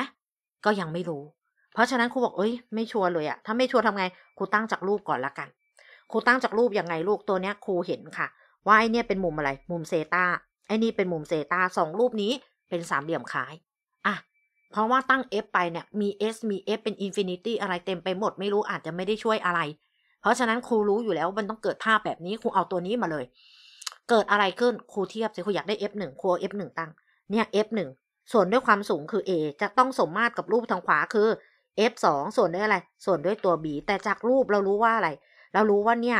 ก็ยังไม่รู้ เพราะฉะนั้นครูบอกเอ้ยไม่ชัวร์เลยอะถ้าไม่ชัวร์ทำไงครูตั้งจากรูปก่อนละกันครูตั้งจากรูปยังไงลูกตัวเนี้ยครูเห็นค่ะว่าไอเนี้ยเป็นมุมอะไรมุมเซตาไอนี่เป็นมุมเซตาสองรูปนี้เป็นสามเหลี่ยมคล้ายเพราะว่าตั้ง f ไปเนี่ยมี s มี f เป็น infinity อะไรเต็มไปหมดไม่รู้อาจจะไม่ได้ช่วยอะไร เพราะฉะนั้นครูรู้อยู่แล้ว มันต้องเกิดภาพแบบนี้ครูเอาตัวนี้มาเลย เกิดอะไรขึ้นครูเทียบ สิครูอยากได้ f หนึ่งครู f หนึ่งตั้ง เนี่ย f หนึ่งส่วนด้วยความสูงคือ a จะต้องสมมาตรกับรูปทางขวาคือ f สองส่วนด้วยอะไร ส่วนด้วยตัว b แต่จากรูปเรารู้ว่าอะไรเรารู้ว่าเนี่ย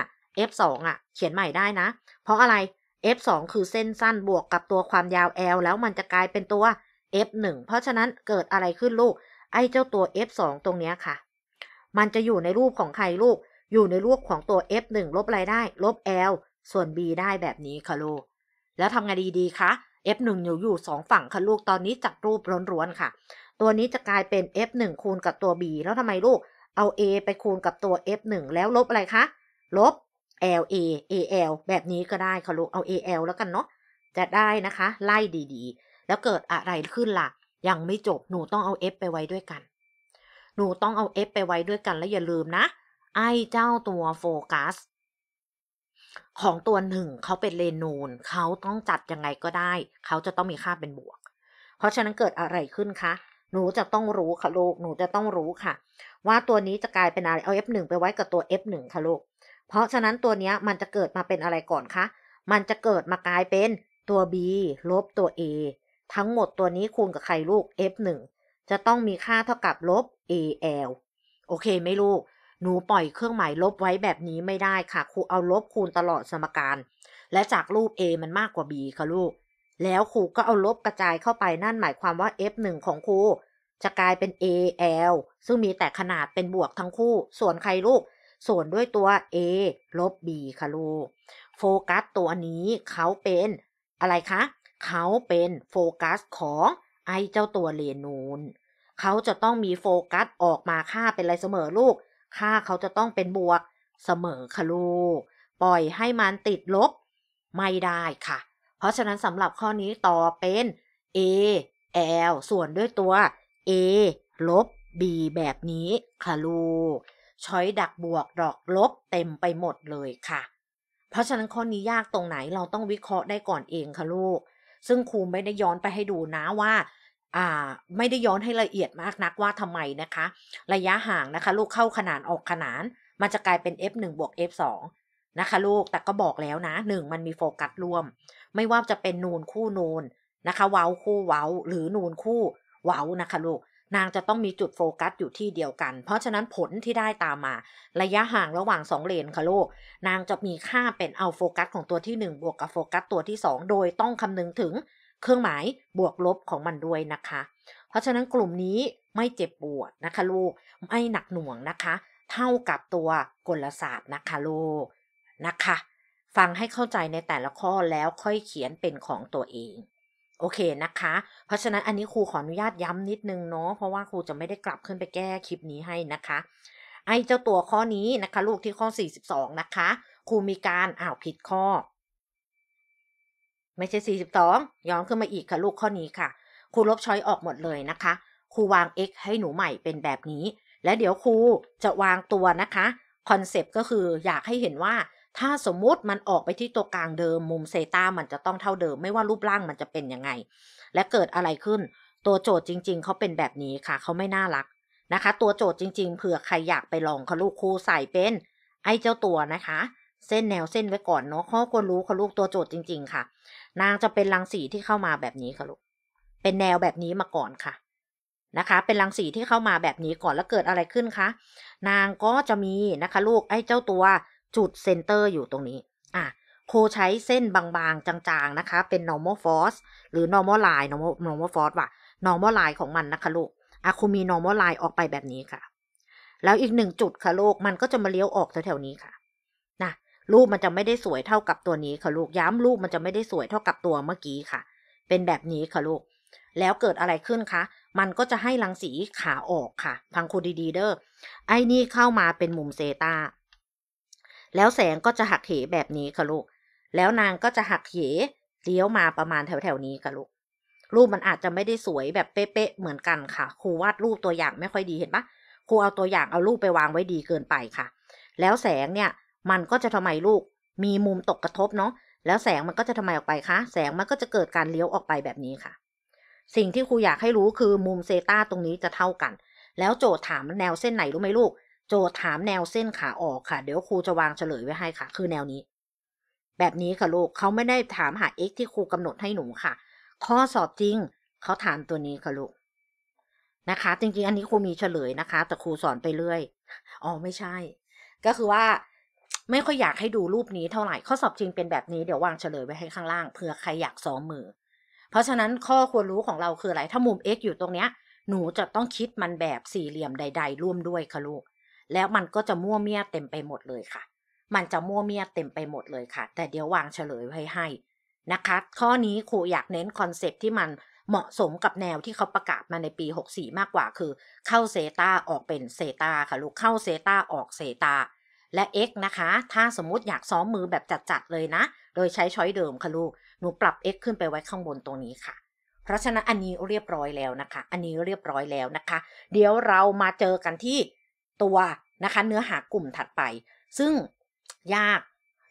f สองอ่ะ เขียนใหม่ได้นะ เพราะอะไร f สองคือเส้นสั้นบวกกับตัวความยาว l แล้วมันจะกลายเป็นตัว F1 เพราะฉะนั้นเกิดอะไรขึ้นลูก ไอ้เจ้าตัว F2 ตรงเนี้ยค่ะ มันจะอยู่ในรูปของใครลูก อยู่ในรูปของตัว F1 ลบอะไรได้ ลบ L ส่วน B ได้แบบนี้ค่ะลูก แล้วทำไงดีๆคะ F1 อยู่อยู่สองฝั่งค่ะ ลูกตอนนี้จัดรูปร้วนๆค่ะ ตัวนี้จะกลายเป็น F1 คูณกับตัว B แล้วทำไมลูก เอา A ไปคูณกับตัว F1 แล้วลบอะไรคะลบ L A A L แบบนี้ก็ได้ค่ะลูกเอา A L แล้วกันเนาะจะได้นะคะ ไล่ดีๆแล้วเกิดอะไรขึ้นละ่ะ ยังไม่จบหนูต้องเอา F ไปไว้ด้วยกัน หนูต้องเอา F ไปไว้ด้วยกัน แล้วอย่าลืมนะไอ้เจ้าตัวโฟกัสของตัวหนึ่งเขาเป็นเลนูนเขาต้องจัดยังไงก็ได้ เขาจะต้องมีค่าเป็นบวก เพราะฉะนั้นเกิดอะไรขึ้นคะ หนูจะต้องรู้ค่ะลูกหนูจะต้องรู้ค่ะ ว่าตัวนี้จะกลายเป็นอะไรเอา F1 ไปไว้กับตัว F1 ค่ะลูกเพราะฉะนั้นตัวนี้มันจะเกิดมาเป็นอะไรก่อนคะมันจะเกิดมากลายเป็นตัว B ลบตัว A ทั้งหมดตัวนี้คูณกับไข่ลูก f1 จะต้องมีค่าเท่ากับลบ al โอเคไหมลูก หนูปล่อยเครื่องหมายลบไว้แบบนี้ไม่ได้ค่ะ ครูเอาลบคูณตลอดสมการ และจากรูป a มันมากกว่า b ค่ะลูก แล้วครูก็เอาลบกระจายเข้าไปนั่นหมายความว่า f1 ของครูจะกลายเป็น al ซึ่งมีแต่ขนาดเป็นบวกทั้งคู่ ส่วนใครลูก ส่วนด้วยตัว a ลบ b ค่ะลูก โฟกัสตัวนี้เขาเป็น อะไรคะเขาเป็นโฟกัสของไอเจ้าตัวเลนูนเขาจะต้องมีโฟกัสออกมาค่าเป็นอะไรเสมอลูก ค่าเขาจะต้องเป็นบวกเสมอ ค่ะ ลูก ปล่อยให้ มันติดลบไม่ได้ค่ะ เพราะฉะนั้นสำหรับข้อนี้ต่อเป็น a l ส่วนด้วยตัว a ลบ b แบบนี้ ค่ะ ลูก ช้อยดักบวกดอกลบเต็มไปหมดเลยค่ะ เพราะฉะนั้นข้อนี้ยากตรงไหนเราต้องวิเคราะห์ได้ก่อนเองค่ะลูกซึ่งครูไม่ได้ย้อนไปให้ดูนะว่า อ่าไม่ได้ย้อนให้ละเอียดมากนักว่าทำไมนะคะ ระยะห่างนะคะลูกเข้าขนานออกขนานมันจะกลายเป็น f1 บวก f2 นะคะลูก แต่ก็บอกแล้วนะหนึ่งมันมีโฟกัสร่วม ไม่ว่าจะเป็นนูนคู่นูนนะคะเว้าคู่เว้าหรือนูนคู่เว้านะคะลูกนางจะต้องมีจุดโฟกัสอยู่ที่เดียวกัน เพราะฉะนั้นผลที่ได้ตามมาระยะห่างระหว่าง 2เลนค่ะลูกนางจะมีค่าเป็นเอาโฟกัสของตัวที่ 1 บวกกับโฟกัสตัวที่ 2 โดยต้องคำนึงถึงเครื่องหมายบวกลบของมันด้วยนะคะ เพราะฉะนั้นกลุ่มนี้ไม่เจ็บปวดนะคะลูกไม่หนักหน่วงนะคะ เท่ากับตัวกลศาสตร์นะคะลูกนะคะ ฟังให้เข้าใจในแต่ละข้อแล้วค่อยเขียนเป็นของตัวเองโอเคนะคะ เพราะฉะนั้นอันนี้ครูขออนุญาตย้ำนิดนึงเนาะ เพราะว่าครูจะไม่ได้กลับขึ้นไปแก้คลิปนี้ให้นะคะ ไอ้เจ้าตัวข้อนี้นะคะลูกที่ข้อ 42 นะคะ ครูมีการอ้าวผิดข้อ ไม่ใช่ 42 ย้อนขึ้นมาอีกค่ะลูกข้อนี้ค่ะ ครูลบช้อยออกหมดเลยนะคะ ครูวาง x ให้หนูใหม่เป็นแบบนี้ และเดี๋ยวครูจะวางตัวนะคะ คอนเซปต์ก็คืออยากให้เห็นว่าถ้าสมมุติมันออกไปที่ตัวกลางเดิมมุมเซตามันจะต้องเท่าเดิมไม่ว่ารูปร่างมันจะเป็นยังไง และเกิดอะไรขึ้นตัวโจทย์จริง ๆเขาเป็นแบบนี้ค่ะเขาไม่น่ารักนะคะ ตัวโจทย์จริง ๆ เผื่อใครอยากไปลองเขาลูกคู่ใส่เป็น ไอ้เจ้าตัวนะคะ เส้นแนวเส้นไว้ก่อนเนาะเขาควรรู้เขาลูกตัวโจทย์จริงๆ ค่ะ นางจะเป็นรังสีที่เข้ามาแบบนี้ค่ะลูกเป็นแนวแบบนี้มาก่อนค่ะนะคะ เป็นรังสีที่เข้ามาแบบนี้ก่อนแล้วเกิดอะไรขึ้นคะนางก็จะมีนะคะลูกไอ้เจ้าตัวจุดเซนเตอร์อยู่ตรงนี้ อ่ะ โคใช้เส้นบางๆ จาง ๆ นะคะ เป็น normal force หรือ normal line normal normal force ว่ะ normal line ของมันนะคะลูกอะคณมี normal line ออกไปแบบนี้ค่ะ แล้วอีกหนึ่ง จุดค่ะลูก มันก็จะมาเลี้ยว ออกแถวๆนี้ค่ะ นะ รูปมันจะไม่ได้สวยเท่ากับตัวนี้ค่ะลูก ย้ำรูปมันจะไม่ได้สวยเท่ากับตัวเมื่อกี้ค่ะ เป็นแบบนี้ค่ะลูก แล้วเกิดอะไรขึ้นคะ มันก็จะให้รังสีขาออกค่ะ ฟังคุณดีๆเด้อ ไอ้นี่เข้ามาเป็นมุมเซตาแล้วแสงก็จะหักเหแบบนี้ค่ะลูก แล้วนางก็จะหักเหเลี้ยวมาประมาณแถวๆนี้ค่ะลูก รูปมันอาจจะไม่ได้สวยแบบเป๊ะๆเหมือนกันค่ะ ครูวาดรูปตัวอย่างไม่ค่อยดีเห็นปะครูเอาตัวอย่างเอารูปไปวางไว้ดีเกินไปค่ะ แล้วแสงเนี่ยมันก็จะทำไมลูก มีมุมตกกระทบเนาะ แล้วแสงมันก็จะทำไมออกไปคะ แสงมันก็จะเกิดการเลี้ยวออกไปแบบนี้ค่ะ สิ่งที่ครูอยากให้รู้คือมุมเซตาตรงนี้จะเท่ากัน แล้วโจทย์ถามแนวเส้นไหนรู้ไหมลูกโจทย์ถามแนวเส้นขาออกค่ะ เดี๋ยวครูจะวางเฉลยไว้ให้ค่ะ คือแนวนี้ แบบนี้ค่ะลูกเขาไม่ได้ถามหา x ที่ครูกำหนดให้หนูค่ะ ข้อสอบจริงเขาถามตัวนี้ค่ะลูกนะคะ จริงๆ อันนี้ครูมีเฉลยนะคะ แต่ครูสอนไปเรื่อยอ๋อไม่ใช่ ก็คือว่า ไม่ค่อยอยากให้ดูรูปนี้เท่าไหร่ข้อสอบจริงเป็นแบบนี้เดี๋ยววางเฉลยไว้ให้ข้างล่างเผื่อใครอยากซ้อมมือ เพราะฉะนั้นข้อควรรู้ของเราคืออะไรถ้ามุม x อยู่ตรงเนี้ยหนูจะต้องคิดมันแบบสี่เหลี่ยมใด ๆ ร่วมด้วยค่ะลูกแล้วมันก็จะมั่วเมียเต็มไปหมดเลยค่ะ มันจะมั่วเมียเต็มไปหมดเลยค่ะ แต่เดี๋ยววางเฉลยไว้ให้ นะคะ ข้อนี้ครูอยากเน้น คอนเซปที่มันเหมาะสมกับแนวที่เขาประกาศมาในปี 64 มากกว่าคือ เข้าเซตาออกเป็นเซตาค่ะลูก เข้าเซตาออกเซตาและ x นะคะ ถ้าสมมติอยากซ้อมมือแบบจัดๆเลยนะ โดยใช้ช้อยเดิมค่ะลูก หนูปรับ x ขึ้นไปไว้ข้างบนตรงนี้ค่ะ เพราะฉะนั้นอันนี้เรียบร้อยแล้วนะคะ อันนี้เรียบร้อยแล้วนะคะ เดี๋ยวเรามาเจอกันที่ตัวนะคะเนื้อหากลุ่มถัดไป ซึ่งยาก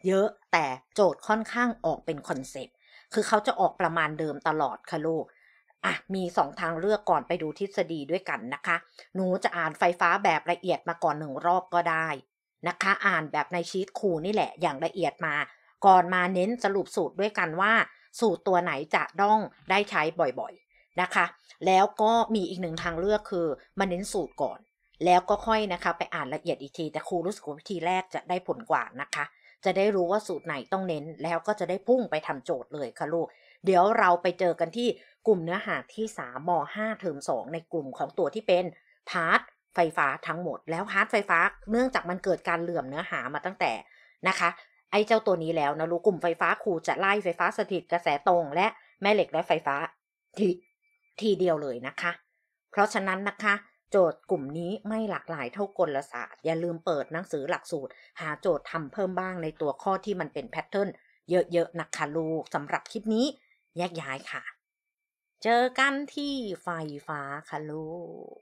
เยอะแต่โจทย์ค่อนข้างออกเป็นคอนเซปต์คือเขาจะออกประมาณเดิมตลอด ค่ะลูกอ่ะ มีสองทางเลือกก่อนไปดูทฤษฎีด้วยกันนะคะ หนูจะอ่านไฟฟ้าแบบละเอียดมาก่อนหนึ่งรอบก็ได้นะคะ อ่านแบบในชีตครูนี่แหละอย่างละเอียดมา ก่อนมาเน้นสรุปสูตรด้วยกันว่า สูตรตัวไหนจะต้องได้ใช้บ่อยๆนะคะ แล้วก็มีอีกหนึ่งทางเลือกคือ มาเน้นสูตรก่อนแล้วก็ค่อยนะคะไปอ่านละเอียดอีกที แต่ครูรู้สึกว่าวิธีแรกจะได้ผลกว่านะคะ จะได้รู้ว่าสูตรไหนต้องเน้น แล้วก็จะได้พุ่งไปทำโจทย์เลยค่ะลูก เดี๋ยวเราไปเจอกันที่กลุ่มเนื้อหาที่3ม5เทอม2ในกลุ่มของตัวที่เป็นพาร์ทไฟฟ้าทั้งหมด แล้วพาร์ทไฟฟ้าเนื่องจากมันเกิดการเหลื่อมเนื้อหามาตั้งแต่นะคะ ไอ้เจ้าตัวนี้แล้วนะลูกกลุ่มไฟฟ้าครูจะไล่ไฟฟ้าสถิตกระแสตรง และแม่เหล็กและไฟฟ้าทีทีเดียวเลยนะคะ เพราะฉะนั้นนะคะโจทย์กลุ่มนี้ไม่หลากหลายเท่ากลศาสตร์อย่าลืมเปิดหนังสือหลักสูตร หาโจทย์ทำเพิ่มบ้างในตัวข้อที่มันเป็นแพทเทิร์นเยอะๆนะคะลูกสำหรับคลิปนี้ แยกย้ายค่ะ เจอกันที่ไฟฟ้าค่ะลูก